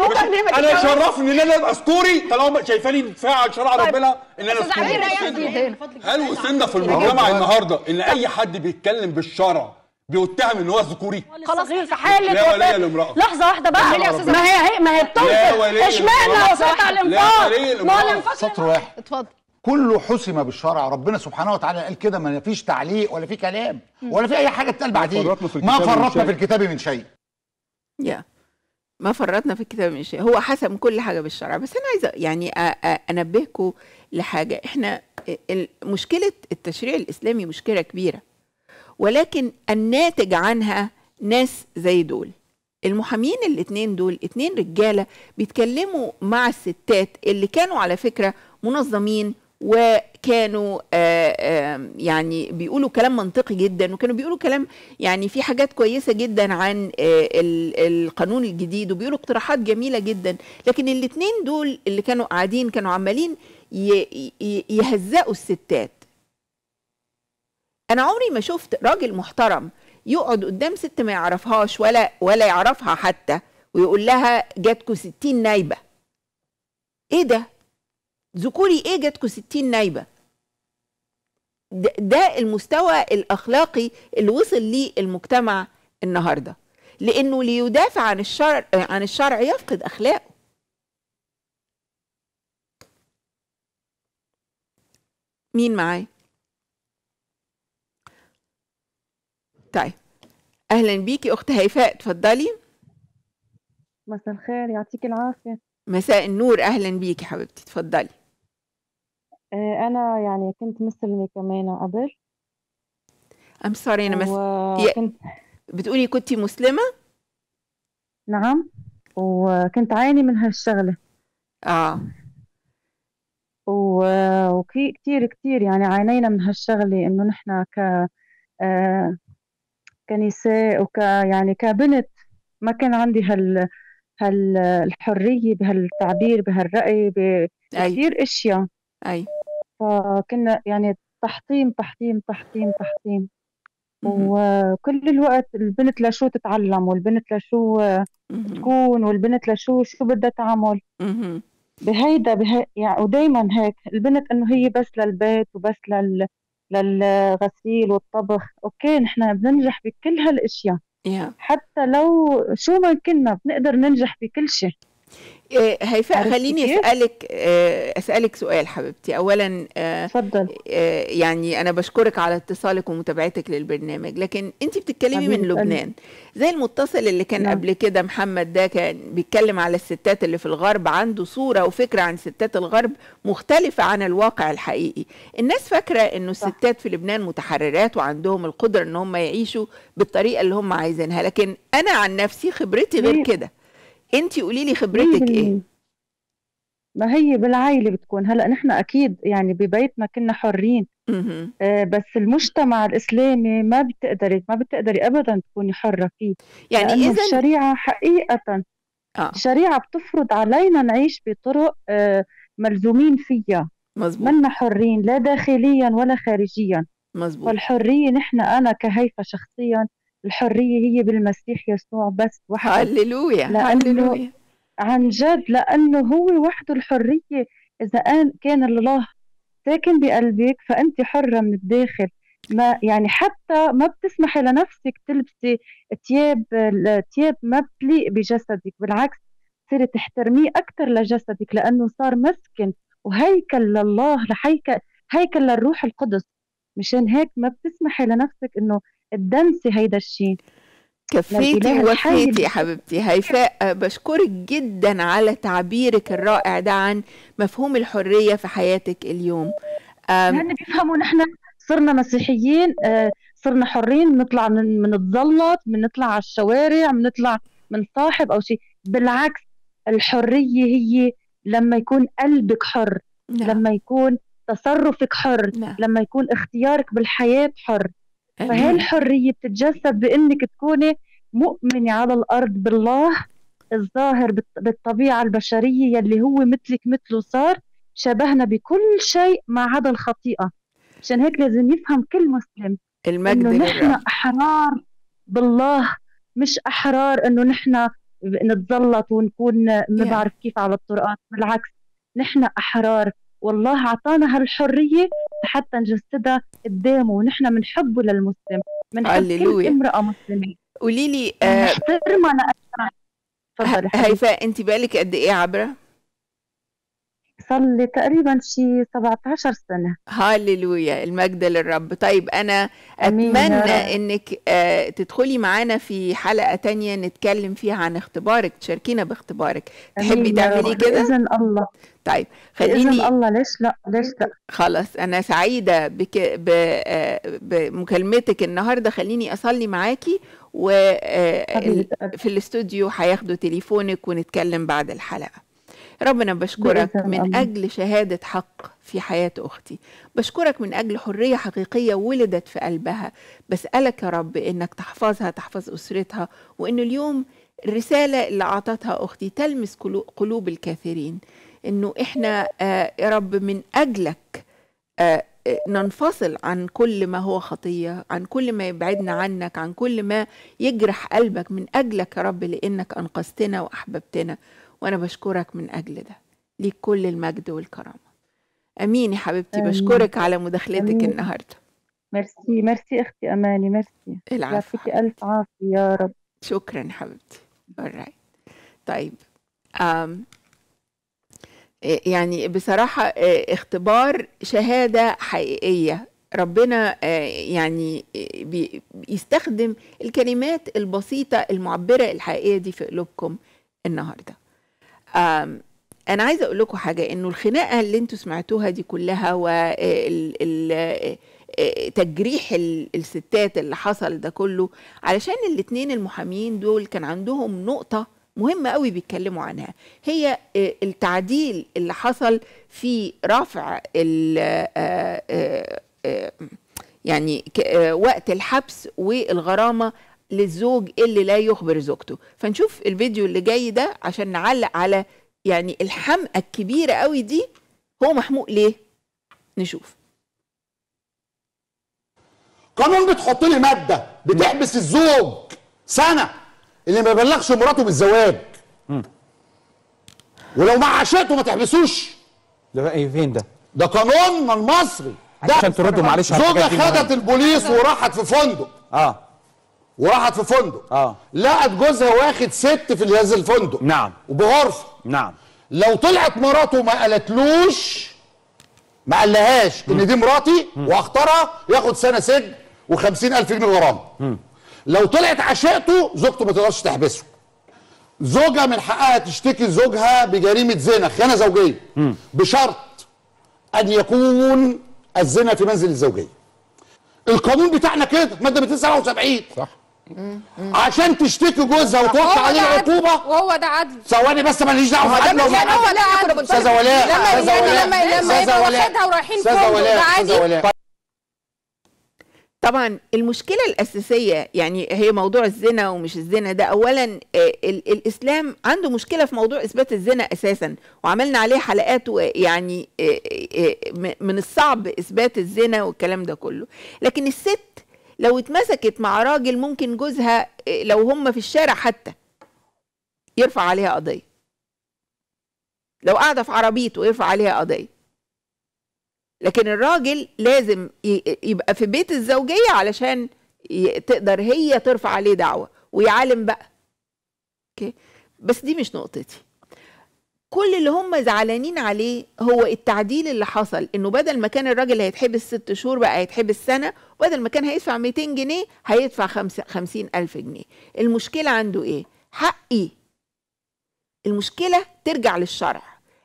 انا يشرفني ان انا ابقى اسطوري طالما شايفاني فاعل شرع طيب. ربنا ان انا اسطوري هل وصلنا في المجتمع النهارده ان اي حد بيتكلم بالشرع بيتهم ان هو ذكوري خلاص في حاله لا ولي الامراه لحظه واحده بقى يا استاذ ما هي هي ما هي بتنفذ اشمعنى وصلت على الانفاق ما هو الانفاق سطر واحد اتفضل كله حسم بالشرع ربنا سبحانه وتعالى قال كده ما فيش تعليق ولا في كلام ولا في اي حاجه تتقال بعدين ما فرطنا في الكتاب من شيء يا ما فرطنا في الكتاب من شيء هو حسم كل حاجه بالشرع بس انا عايزه يعني انبهكم لحاجه احنا مشكله التشريع الاسلامي مشكله كبيره ولكن الناتج عنها ناس زي دول المحامين الاثنين دول اثنين رجاله بيتكلموا مع الستات اللي كانوا على فكره منظمين وكانوا آآ آه، آآ آه، يعني بيقولوا كلام منطقي جدا وكانوا بيقولوا كلام يعني في حاجات كويسه جدا عن آه، القانون الجديد وبيقولوا اقتراحات جميله جدا لكن الاثنين دول اللي كانوا قاعدين كانوا عمالين يهزقوا الستات انا عمري ما شفت راجل محترم يقعد قدام ست ما يعرفهاش ولا ولا يعرفها حتى ويقول لها جاتكو 60 نايبه ايه ده ذكوري ايه جاتكو 60 نايبه ده, ده المستوى الاخلاقي اللي وصل ليه المجتمع النهارده لانه ليدافع عن الشرع عن الشرع يفقد اخلاقه مين معايا طيب اهلا بيكي اخت هيفاء اتفضلي مساء الخير يعطيك العافيه مساء النور اهلا بيكي حبيبتي اتفضلي آه، انا يعني كنت مسلمه كمان قبل ام سوري انا مس... و... كنت... بتقولي كنت مسلمه نعم وكنت عاني من هالشغله اه و... وكثير كثير يعني عانينا من هالشغله انه نحن ك آه، كنساء وك يعني كبنت ما كان عندي هال هالحرية بهالتعبير بهالرأي بكثير أشياء أي فكنا يعني تحطيم تحطيم تحطيم تحطيم وكل الوقت البنت لشو تتعلم والبنت لشو تكون والبنت لشو شو بدها تعمل بهيدا بهي يعني ودايما هيك البنت انه هي بس للبيت وبس لل للغسيل والطبخ اوكي نحن بننجح بكل هالاشياء yeah. حتى لو شو ما كنا بنقدر ننجح بكل شيء إيه، هيفاء خليني كتير. اسالك آه، اسالك سؤال حبيبتي اولا آه، اتفضل آه، يعني انا بشكرك على اتصالك ومتابعتك للبرنامج لكن انت بتتكلمي من لبنان زي المتصل اللي كان نعم. قبل كده محمد ده كان بيتكلم على الستات اللي في الغرب عنده صوره وفكره عن ستات الغرب مختلفه عن الواقع الحقيقي الناس فاكره انه الستات في لبنان متحررات وعندهم القدره ان هم يعيشوا بالطريقه اللي هم عايزينها لكن انا عن نفسي خبرتي غير كده انت قولي لي خبرتك طيب، ايه ما هي بالعائلة بتكون هلا نحن أكيد يعني ببيتنا كنا حرين آه بس المجتمع الإسلامي ما بتقدري ما بتقدري أبدا تكوني حرة فيه يعني إذا الشريعة حقيقة آه. الشريعة بتفرض علينا نعيش بطرق آه ملزومين فيها مزبوط منا حرين لا داخليا ولا خارجيا مزبوط والحرية نحن أنا كهيفا شخصيا الحرية هي بالمسيح يسوع بس وحده هللويا هللويا عن جد لأنه هو وحده الحرية إذا كان الله ساكن بقلبك فأنت حرة من الداخل ما يعني حتى ما بتسمحي لنفسك تلبسي ثياب ثياب ما بتليق بجسدك بالعكس تصيري تحترميه أكثر لجسدك لأنه صار مسكن وهيكل لله هيكل للروح القدس مشان هيك ما بتسمحي لنفسك إنه تدنسي هيدا الشيء كفيتي وكفيتي يا حبيبتي هيفاء بشكرك جدا على تعبيرك الرائع ده عن مفهوم الحريه في حياتك اليوم لان بيفهموا نحن صرنا مسيحيين آه، صرنا حرين بنطلع من بنتزلط بنطلع على الشوارع بنطلع من صاحب او شيء بالعكس الحريه هي لما يكون قلبك حر نعم. لما يكون تصرفك حر نعم. لما يكون اختيارك بالحياه حر فهي الحرية بتتجسد بأنك تكوني مؤمنة على الأرض بالله الظاهر بالطبيعة البشرية يلي هو مثلك مثله صار شبهنا بكل شيء ما عدا الخطيئة عشان هيك لازم يفهم كل مسلم المجد إنه نحن أحرار بالله مش أحرار إنه نحن نتزلط ونكون ما بعرف كيف على الطرقات بالعكس نحن أحرار والله أعطانا هالحرية حتى نجسدها قدامه ونحن بنحبه للمسلم بنحب كل امرأة مسلمة قولي لي آه هيفاء انت بالك قد ايه عبره؟ صار لي تقريبا شي 17 سنه هاللويا المجد للرب طيب انا اتمنى انك آه، تدخلي معانا في حلقه تانية نتكلم فيها عن اختبارك تشاركينا باختبارك تحبي تعملي كده باذن الله طيب خليني باذن الله ليش لا ليش لا خلاص انا سعيده بك... ب... آه، بمكالمتك النهارده خليني اصلي معاكي وفي آه، الاستوديو هياخدوا تليفونك ونتكلم بعد الحلقه ربنا بشكرك من أجل شهادة حق في حياة أختي بشكرك من أجل حرية حقيقية ولدت في قلبها بسألك يا رب إنك تحفظها تحفظ أسرتها وإن اليوم الرسالة اللي أعطتها أختي تلمس قلوب الكثيرين إنه إحنا آه، يا رب من أجلك آه، آه، ننفصل عن كل ما هو خطية عن كل ما يبعدنا عنك عن كل ما يجرح قلبك من أجلك يا رب لأنك أنقذتنا وأحببتنا وأنا بشكرك من أجل ده ليك كل المجد والكرامة أمين يا حبيبتي أمين. بشكرك على مداخلتك النهاردة ميرسي ميرسي أختي أماني ميرسي العفو يعطيكي ألف عافية يا رب شكرا حبيبتي right. طيب أم. إيه، يعني بصراحة إيه، اختبار شهادة حقيقية ربنا إيه، يعني بيستخدم الكلمات البسيطة المعبرة الحقيقية دي في قلوبكم النهارده انا عايزه اقول لكم حاجه انه الخناقه اللي انتوا سمعتوها دي كلها وتجريح الستات اللي حصل ده كله علشان الاتنين المحامين دول كان عندهم نقطه مهمه قوي بيتكلموا عنها هي التعديل اللي حصل في رفع يعني وقت الحبس والغرامه للزوج اللي لا يخبر زوجته فنشوف الفيديو اللي جاي ده عشان نعلق على يعني الحمقى الكبيرة قوي دي هو محموق ليه نشوف قانون بتحط لي مادة بتحبس الزوج سنة اللي ما يبلغش مراته بالزواج ولو ما عاشته ما تحبسوش ده بقى إيه؟ فين ده؟ ده قانون من مصري ده عشان تردوا معلش على زوجة خدت البوليس وراحت في فندق اه وراحت في فندق اه لقت جوزها واخد ست في هذا الفندق نعم وبغرفه نعم لو طلعت مراته ما قالتلوش ما قالهاش ان دي مراتي واختارها ياخد سنه سجن و 50000 الف جنيه غرامه لو طلعت عشقته زوجته ما تقدرش تحبسه زوجها من حقها تشتكي زوجها بجريمه زنا خيانه زوجيه بشرط ان يكون الزنا في منزل الزوجيه القانون بتاعنا كده ماده 277 صح عشان تشتكي جوزها وتوقع عليه عقوبه وهو ده عدل ثواني بس ماليش دعوه بالعدل هو ده عدل استاذه ولاء لما لما لما ولاء واخدها ورايحين طبعا المشكله الاساسيه يعني هي موضوع الزنا ومش الزنا ده اولا آه، الاسلام عنده مشكله في موضوع اثبات الزنا اساسا وعملنا عليه حلقات يعني آه، آه، من الصعب اثبات الزنا والكلام ده كله لكن الست لو اتمسكت مع راجل ممكن جوزها آه، لو هم في الشارع حتى يرفع عليها قضية لو قاعدة في عربيته يرفع عليها قضية لكن الراجل لازم يبقى في بيت الزوجية علشان تقدر هي ترفع عليه دعوة ويعلم بقى اوكي بس دي مش نقطتي كل اللي هم زعلانين عليه هو التعديل اللي حصل انه بدل ما كان الراجل هيتحبس ست شهور بقى هيتحبس سنه وبدل ما كان هيدفع 200 جنيه هيدفع 50 ألف جنيه المشكله عنده ايه حقي المشكله ترجع للشرع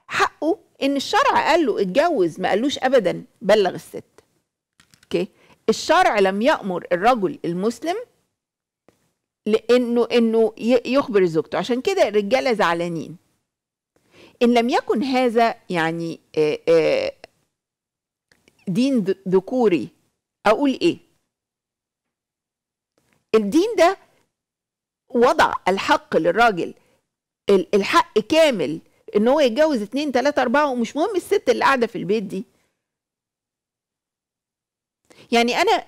حقه ان الشرع قال له اتجوز ما قالوش ابدا بلغ الست اوكي الشرع لم يأمر الرجل المسلم لانه انه يخبر زوجته عشان كده الرجاله زعلانين إن لم يكن هذا يعني دين ذكوري أقول إيه الدين ده وضع الحق للراجل الحق كامل ان هو يتجوز اتنين تلاتة اربعة ومش مهم الست اللي قاعدة في البيت دي يعني انا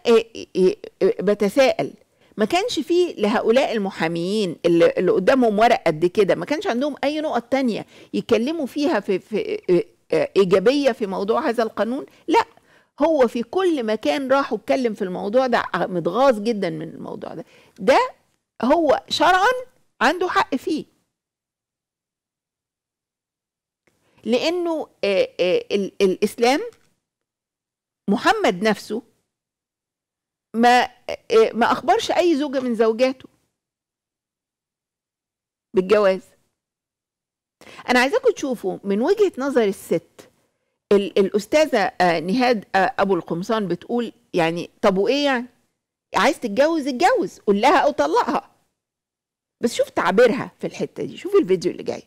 بتساءل ما كانش فيه لهؤلاء المحاميين اللي, اللي قدامهم ورق قد كده ما كانش عندهم اي نقط تانية يتكلموا فيها في, في آه، آه، ايجابيه في موضوع هذا القانون لا هو في كل مكان راح اتكلم في الموضوع ده متغاظ جدا من الموضوع ده ده هو شرعا عنده حق فيه لانه آه، الاسلام محمد نفسه ما إيه، ما اخبرش اي زوجه من زوجاته بالجواز انا عايزاكم تشوفوا من وجهه نظر الست الاستاذه آه، نهاد آه، ابو القمصان بتقول يعني طب وايه يعني عايز تتجوز اتجوز قول لها او طلقها بس شوف تعبيرها في الحته دي شوف الفيديو اللي جاي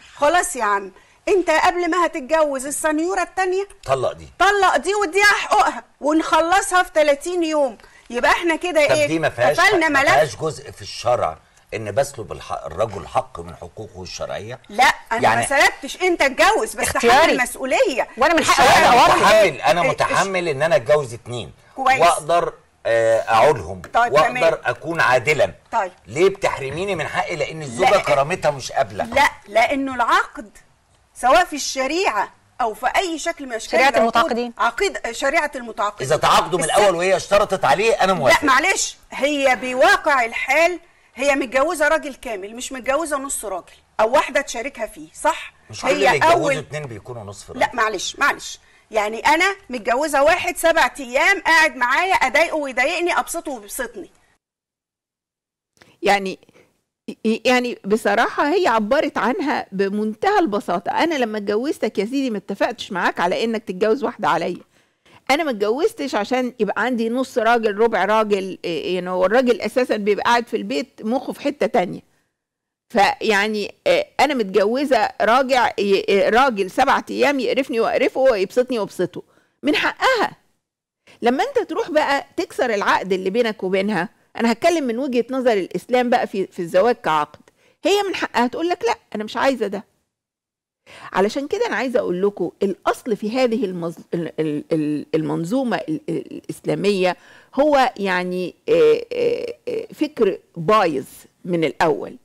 خلاص يعني انت قبل ما هتتجوز السنيوره الثانيه طلق دي طلق دي واديها حقوقها ونخلصها في 30 يوم يبقى احنا كده ايه دي ما فيهاش ما جزء في الشرع ان بسلب الرجل حق من حقوقه الشرعيه لا انا يعني ما سلبتش انت اتجوز بس تحمل المسؤوليه وانا من حقي إيه؟ انا متحمل انا متحمل ان انا اتجوز اتنين كويس واقدر آه، اعولهم طيب واقدر اكون عادلا طيب ليه بتحرميني من حقي لان الزوجه لا. كرامتها مش قابله لا لانه العقد سواء في الشريعه او في اي شكل من اشكال شريعه المتعاقدين عقيد شريعه المتعاقدين اذا تعاقدوا من الاول وهي اشترطت عليه انا موافق لا معلش هي بواقع الحال هي متجوزه راجل كامل مش متجوزه نص راجل او واحده تشاركها فيه صح مش هي اللي اول اتنين بيكونوا نصف راجل لا معلش معلش يعني انا متجوزه واحد سبع ايام قاعد معايا اضايقه ويضايقني ابسطه ويبسطني يعني يعني بصراحة هي عبرت عنها بمنتهى البساطة أنا لما اتجوزتك يا سيدي ما اتفقتش معاك على إنك تتجوز واحدة عليا أنا ما اتجوزتش عشان يبقى عندي نص راجل ربع راجل يعني والراجل الراجل أساسا بيبقى قاعد في البيت مخه في حتة تانية فيعني أنا متجوزة راجع راجل سبعة أيام يقرفني وأقرفه ويبسطني وأبسطه من حقها لما أنت تروح بقى تكسر العقد اللي بينك وبينها انا هتكلم من وجهه نظر الاسلام بقى في في الزواج كعقد هي من حقها تقول لك لا انا مش عايزه ده علشان كده انا عايزه اقول لكم الاصل في هذه المز... المنظومه الاسلاميه هو يعني فكر بايظ من الاول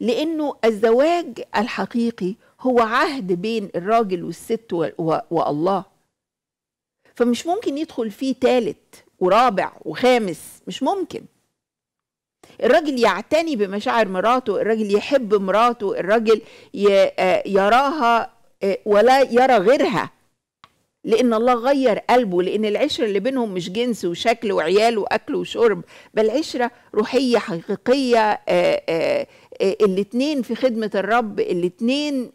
لانه الزواج الحقيقي هو عهد بين الراجل والست و... و... والله فمش ممكن يدخل فيه ثالث ورابع وخامس مش ممكن الراجل يعتني بمشاعر مراته الراجل يحب مراته الراجل آه، يراها آه، ولا يرى غيرها لان الله غير قلبه لان العشره اللي بينهم مش جنس وشكل وعيال واكل وشرب بل عشره روحيه حقيقيه آه، الاتنين في خدمه الرب الاتنين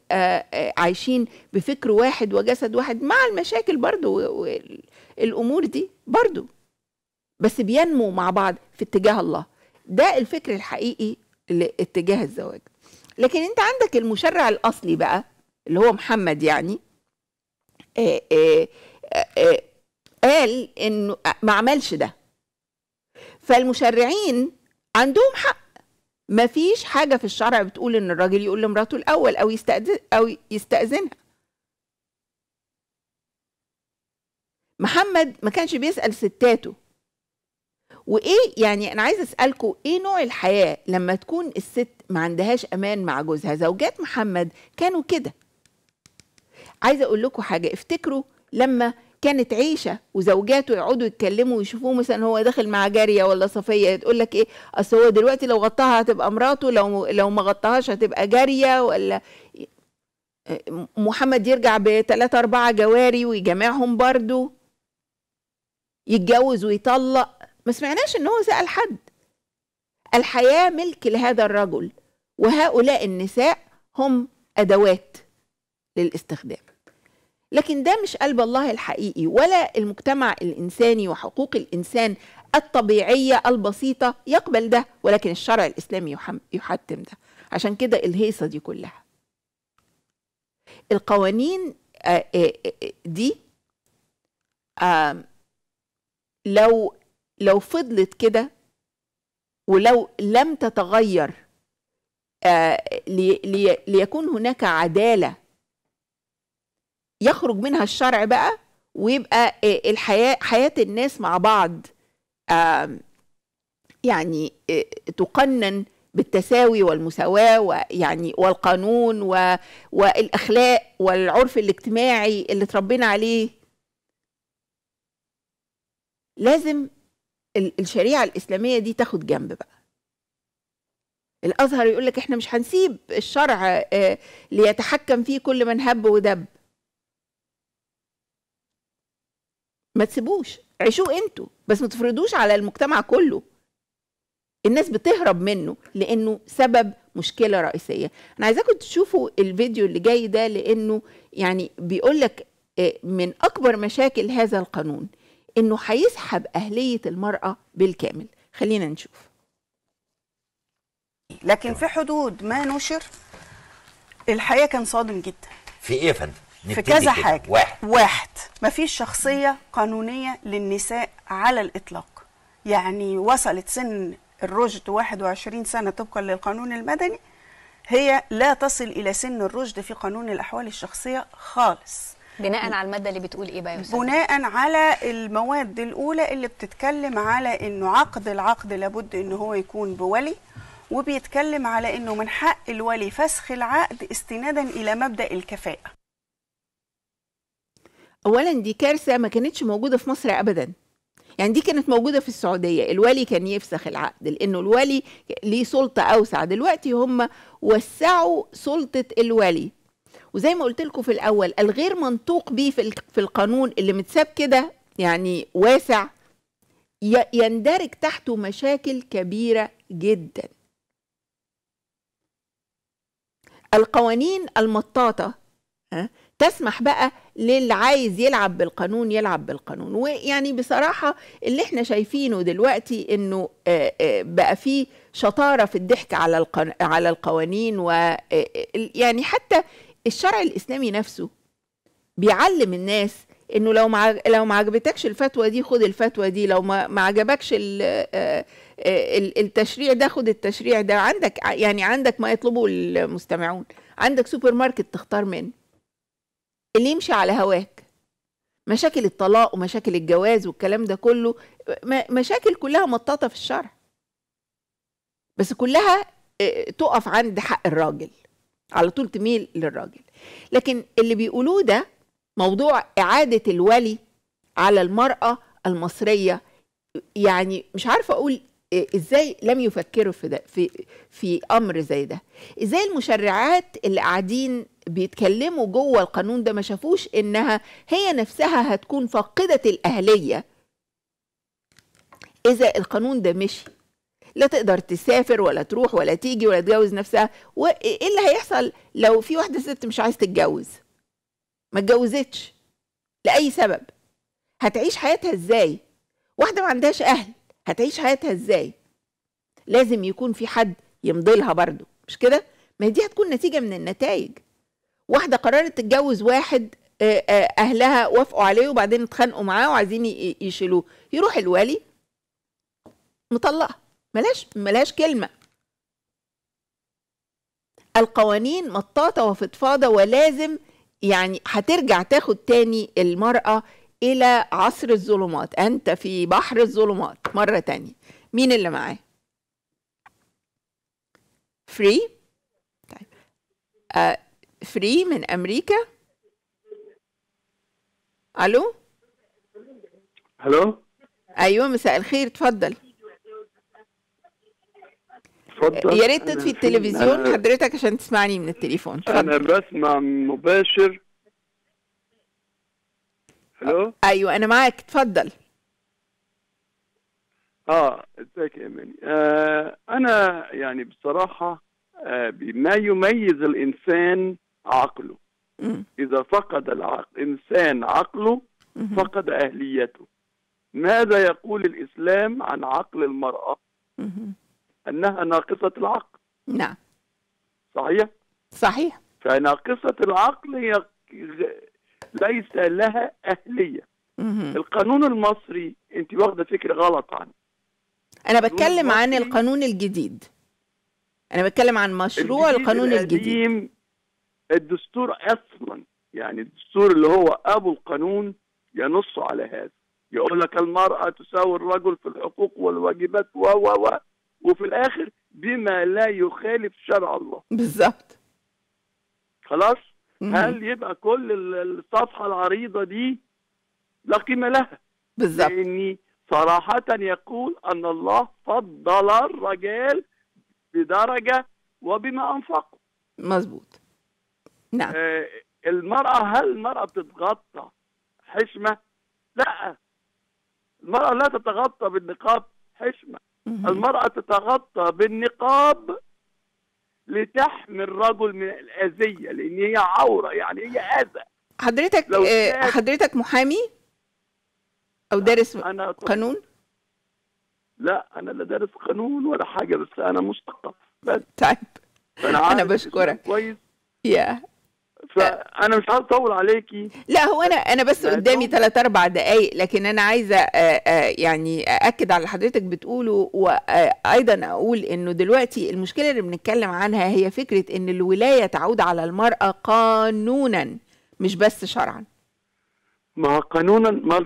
عايشين بفكر واحد وجسد واحد مع المشاكل برضو والامور دي برضو بس بينمو مع بعض في اتجاه الله ده الفكر الحقيقي لاتجاه الزواج لكن انت عندك المشرع الاصلي بقى اللي هو محمد يعني آآ آه، آآ آه، آه، قال انه ما عملش ده فالمشرعين عندهم حق ما فيش حاجة في الشرع بتقول إن الراجل يقول لمراته الأول أو يستأذن أو يستأذنها. محمد ما كانش بيسأل ستاته وايه يعني انا عايزه اسالكم ايه نوع الحياه لما تكون الست ما عندهاش امان مع جوزها زوجات محمد كانوا كده عايزه اقول لكم حاجه افتكروا لما كانت عيشه وزوجاته يقعدوا يتكلموا ويشوفوه مثلا هو داخل مع جاريه ولا صفيه تقول لك ايه اصل هو دلوقتي لو غطاها هتبقى مراته لو لو ما غطاهاش هتبقى جاريه ولا محمد يرجع بثلاثة أربعة جواري ويجمعهم برضو يتجوز ويطلق ما سمعناش ان هو سال حد الحياه ملك لهذا الرجل وهؤلاء النساء هم ادوات للاستخدام لكن ده مش قلب الله الحقيقي ولا المجتمع الانساني وحقوق الانسان الطبيعيه البسيطه يقبل ده ولكن الشرع الاسلامي يحتم ده عشان كده الهيصه دي كلها القوانين آه، آه، آه، دي لو لو فضلت كده ولو لم تتغير آه، لي ليكون هناك عداله يخرج منها الشرع بقى ويبقى آه، الحياه حياه الناس مع بعض يعني آه، تقنن بالتساوي والمساواة ويعني والقانون و... والأخلاق والعرف الاجتماعي اللي اتربينا عليه لازم الشريعه الاسلاميه دي تاخد جنب بقى الازهر يقول لك احنا مش هنسيب الشرع آه، ليتحكم فيه كل من هب ودب ما تسيبوش عيشوه انتوا بس ما تفرضوش على المجتمع كله الناس بتهرب منه لانه سبب مشكله رئيسيه انا عايزاكم تشوفوا الفيديو اللي جاي ده لانه يعني بيقول لك آه، من اكبر مشاكل هذا القانون انه هيسحب اهليه المراه بالكامل خلينا نشوف لكن في حدود ما نشر الحقيقه كان صادم جدا في ايه يا فندم في كذا حاجه واحد واحد مفيش شخصيه قانونيه للنساء على الاطلاق يعني وصلت سن الرشد 21 سنه طبقا للقانون المدني هي لا تصل الى سن الرشد في قانون الاحوال الشخصيه خالص بناء على الماده اللي بتقول ايه بقى يا بناء على المواد الاولى اللي بتتكلم على انه عقد العقد لابد ان هو يكون بولي وبيتكلم على انه من حق الولي فسخ العقد استنادا الى مبدا الكفاءه اولا دي كارثه ما كانتش موجوده في مصر ابدا يعني دي كانت موجوده في السعوديه الولي كان يفسخ العقد لانه الولي ليه سلطه اوسع دلوقتي هم وسعوا سلطه الولي وزي ما قلت لكم في الاول الغير منطوق بيه في في القانون اللي متساب كده يعني واسع يندرج تحته مشاكل كبيره جدا القوانين المطاطه تسمح بقى للي عايز يلعب بالقانون يلعب بالقانون ويعني بصراحة اللي احنا شايفينه دلوقتي انه آه، آه، بقى في شطارة في الضحك على على القوانين و آه، يعني حتى الشرع الاسلامي نفسه بيعلم الناس انه لو ما لو ما عجبتكش الفتوى دي خد الفتوى دي لو ما ما عجبكش آه، آه، التشريع ده خد التشريع ده عندك يعني عندك ما يطلبه المستمعون عندك سوبر ماركت تختار منه اللي يمشي على هواك مشاكل الطلاق ومشاكل الجواز والكلام ده كله مشاكل كلها مطاطه في الشرع بس كلها آه، تقف عند حق الراجل على طول تميل للراجل لكن اللي بيقولوه ده موضوع إعادة الولي على المرأة المصرية يعني مش عارفة أقول ازاي لم يفكروا في ده في في امر زي ده ازاي المشرعات اللي قاعدين بيتكلموا جوه القانون ده ما شافوش انها هي نفسها هتكون فاقده الاهليه اذا القانون ده مشي لا تقدر تسافر ولا تروح ولا تيجي ولا تجوز نفسها وايه اللي هيحصل لو في واحده ست مش عايز تتجوز ما اتجوزتش لاي سبب هتعيش حياتها ازاي واحده ما عندهاش اهل هتعيش حياتها ازاي لازم يكون في حد يمضي لها برضه مش كده ما دي هتكون نتيجه من النتائج واحده قررت تتجوز واحد اهلها وافقوا عليه وبعدين اتخانقوا معاه وعايزين يشيلوه يروح الوالي مطلقها ملاش ملاش كلمة القوانين مطاطة وفضفاضة ولازم يعني هترجع تاخد تاني المرأة إلى عصر الظلمات أنت في بحر الظلمات مرة تانية مين اللي معاه؟ فري طيب. آه، فري من أمريكا ألو ألو أيوة مساء الخير اتفضل اتفضل يا ريت تطفي التلفزيون أنا... حضرتك عشان تسمعني من التليفون فضل. انا بسمع مباشر الو ايوه انا معاك اتفضل اه ازيك يا اماني آه انا يعني بصراحه آه بما يميز الانسان عقله م. اذا فقد الانسان عقله م. فقد اهليته ماذا يقول الاسلام عن عقل المراه م. أنها ناقصة العقل نعم صحيح؟ صحيح فناقصة العقل هي ليس لها أهلية مم. القانون المصري أنت واخدة فكرة غلط عنه أنا بتكلم عن القانون الجديد أنا بتكلم عن مشروع الجديد القانون الجديد الدستور أصلا يعني الدستور اللي هو أبو القانون ينص على هذا يقول لك المرأة تساوي الرجل في الحقوق والواجبات و و و وفي الاخر بما لا يخالف شرع الله بالظبط خلاص هل يبقى كل الصفحه العريضه دي لا قيمه لها بالظبط لاني صراحه يقول ان الله فضل الرجال بدرجه وبما انفقوا مظبوط نعم آه المراه هل المراه بتتغطى حشمه لا المراه لا تتغطى بالنقاب حشمه المرأة تتغطى بالنقاب لتحمي الرجل من الأذية لأن هي عورة يعني هي أذى حضرتك آه، حضرتك محامي أو دارس أنا قانون؟ لا أنا لا دارس قانون ولا حاجة بس أنا مثقف بس طيب أنا, أنا بشكرك كويس يا yeah. فانا مش عايز اطول عليكي لا هو انا انا بس قدامي ثلاث اربع دقائق لكن انا عايزه آه، آه، يعني اكد على اللي حضرتك بتقوله وايضا آه، اقول انه دلوقتي المشكله اللي بنتكلم عنها هي فكره ان الولايه تعود على المراه قانونا مش بس شرعا ما قانونا ما,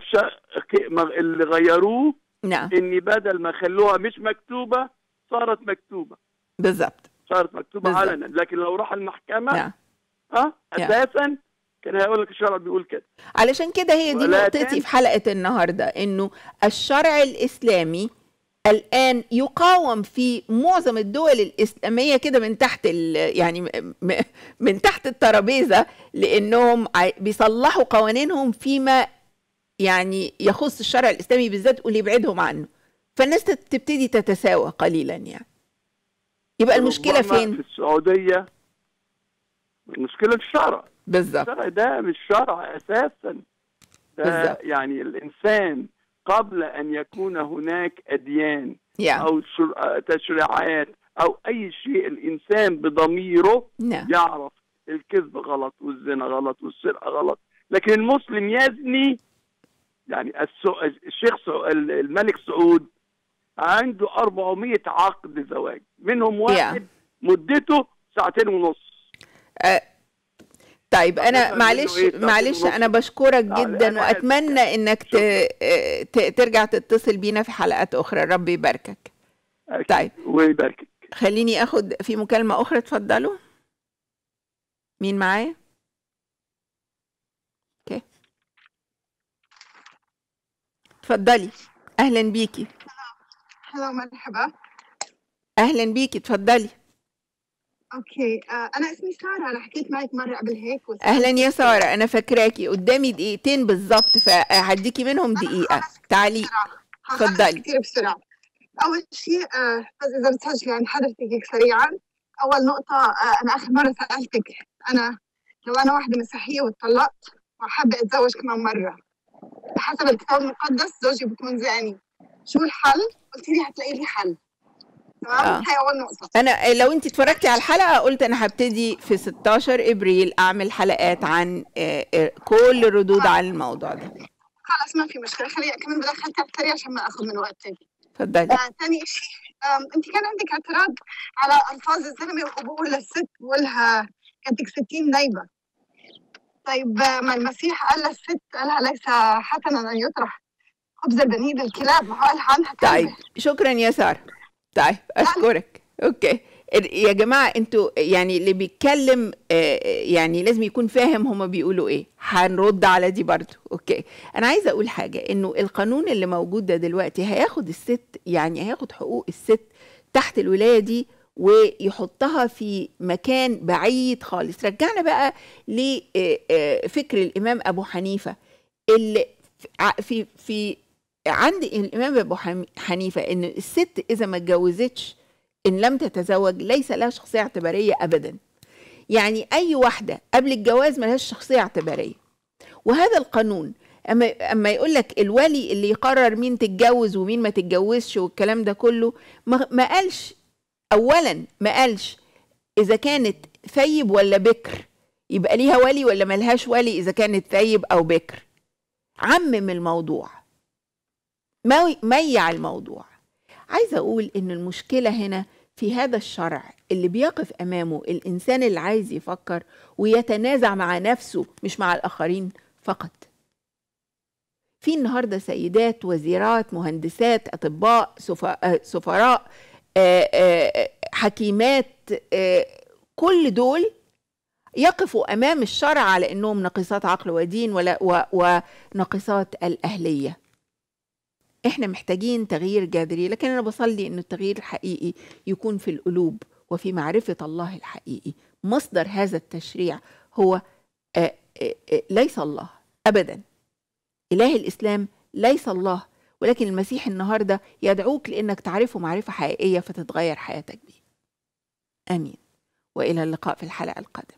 ما اللي غيروه نعم ان بدل ما خلوها مش مكتوبه صارت مكتوبه بالظبط صارت مكتوبه علنا لكن لو راح المحكمه نعم. اه اساسا كان هيقول لك الشرع بيقول كده علشان كده هي دي نقطتي في حلقه النهارده انه الشرع الاسلامي الان يقاوم في معظم الدول الاسلاميه كده من تحت يعني من تحت الترابيزه لانهم بيصلحوا قوانينهم فيما يعني يخص الشرع الاسلامي بالذات واللي يبعدهم عنه فالناس تبتدي تتساوى قليلا يعني يبقى المشكله فين في السعوديه المشكله الشرع بالظبط الشرع ده مش شرع اساسا ده يعني الانسان قبل ان يكون هناك اديان yeah. او تشريعات او اي شيء الانسان بضميره yeah. نعم. يعرف الكذب غلط والزنا غلط والسرقه غلط لكن المسلم يزني يعني الشيخ الملك سعود عنده 400 عقد زواج منهم واحد yeah. مدته ساعتين ونص آه، طيب انا معلش إيه؟ معلش انا بشكرك جدا واتمنى انك ترجع تتصل بينا في حلقات اخرى ربي يباركك طيب ويباركك خليني اخد في مكالمه اخرى اتفضلوا مين معايا اوكي اتفضلي اهلا بيكي هلا مرحبا اهلا بيكي اتفضلي اوكي آه، انا اسمي ساره انا حكيت معك مره قبل هيك اهلا يا ساره انا فاكراكي قدامي دقيقتين بالظبط فهديكي منهم دقيقه تعالي اتفضلي كثير بسرعه اول شيء آه، بس اذا بتسجلي يعني عن حضرتك هيك سريعا اول نقطه آه، انا اخر مره سالتك انا لو انا واحده مسيحيه واتطلقت وحابه اتزوج كمان مره بحسب الكتاب المقدس زوجي بكون زاني شو الحل؟ قلت لي هتلاقي لي حل تمام آه. نقطه انا لو انت اتفرجتي على الحلقه قلت انا هبتدي في 16 ابريل اعمل حلقات عن آه، آه، كل الردود آه. على الموضوع ده خلاص ما في مشكله خليني اكمل بدخل تاني عشان ما اخد من وقتك اتفضلي ثاني شيء انت كان عندك اعتراض على الفاظ الزلمه وابوه للست بقولها عندك 60 نايبه طيب ما المسيح قال للست قالها ليس حسنا ان يطرح خبز البنيه للكلاب ما هو قالها عنها طيب شكرا يا ساره طيب اشكرك اوكي يا جماعه انتوا يعني اللي بيتكلم آه، آه، يعني لازم يكون فاهم هما بيقولوا ايه هنرد على دي برضو اوكي انا عايزه اقول حاجه انه القانون اللي موجود ده دلوقتي هياخد الست يعني هياخد حقوق الست تحت الولايه دي ويحطها في مكان بعيد خالص رجعنا بقى لفكر آه، الامام ابو حنيفه اللي في في عند الامام ابو حنيفه ان الست اذا ما اتجوزتش ان لم تتزوج ليس لها شخصيه اعتباريه ابدا يعني اي واحده قبل الجواز لهاش شخصيه اعتباريه وهذا القانون اما اما يقول لك الولي اللي يقرر مين تتجوز ومين ما تتجوزش والكلام ده كله ما قالش اولا ما قالش اذا كانت ثيب ولا بكر يبقى ليها ولي ولا ملهاش ولي اذا كانت ثيب او بكر عمم الموضوع ميع الموضوع عايزة أقول إن المشكلة هنا في هذا الشرع اللي بيقف أمامه الإنسان اللي عايز يفكر ويتنازع مع نفسه مش مع الآخرين فقط في النهاردة سيدات وزيرات مهندسات أطباء آه، سفراء آه، آه، حكيمات كل دول يقفوا أمام الشرع على أنهم ناقصات عقل ودين ولا وناقصات الأهلية احنا محتاجين تغيير جذري لكن انا بصلي ان التغيير الحقيقي يكون في القلوب وفي معرفه الله الحقيقي مصدر هذا التشريع هو آه، آه، آه، ليس الله ابدا اله الاسلام ليس الله ولكن المسيح النهارده يدعوك لانك تعرفه معرفه حقيقيه فتتغير حياتك بيه امين والى اللقاء في الحلقه القادمه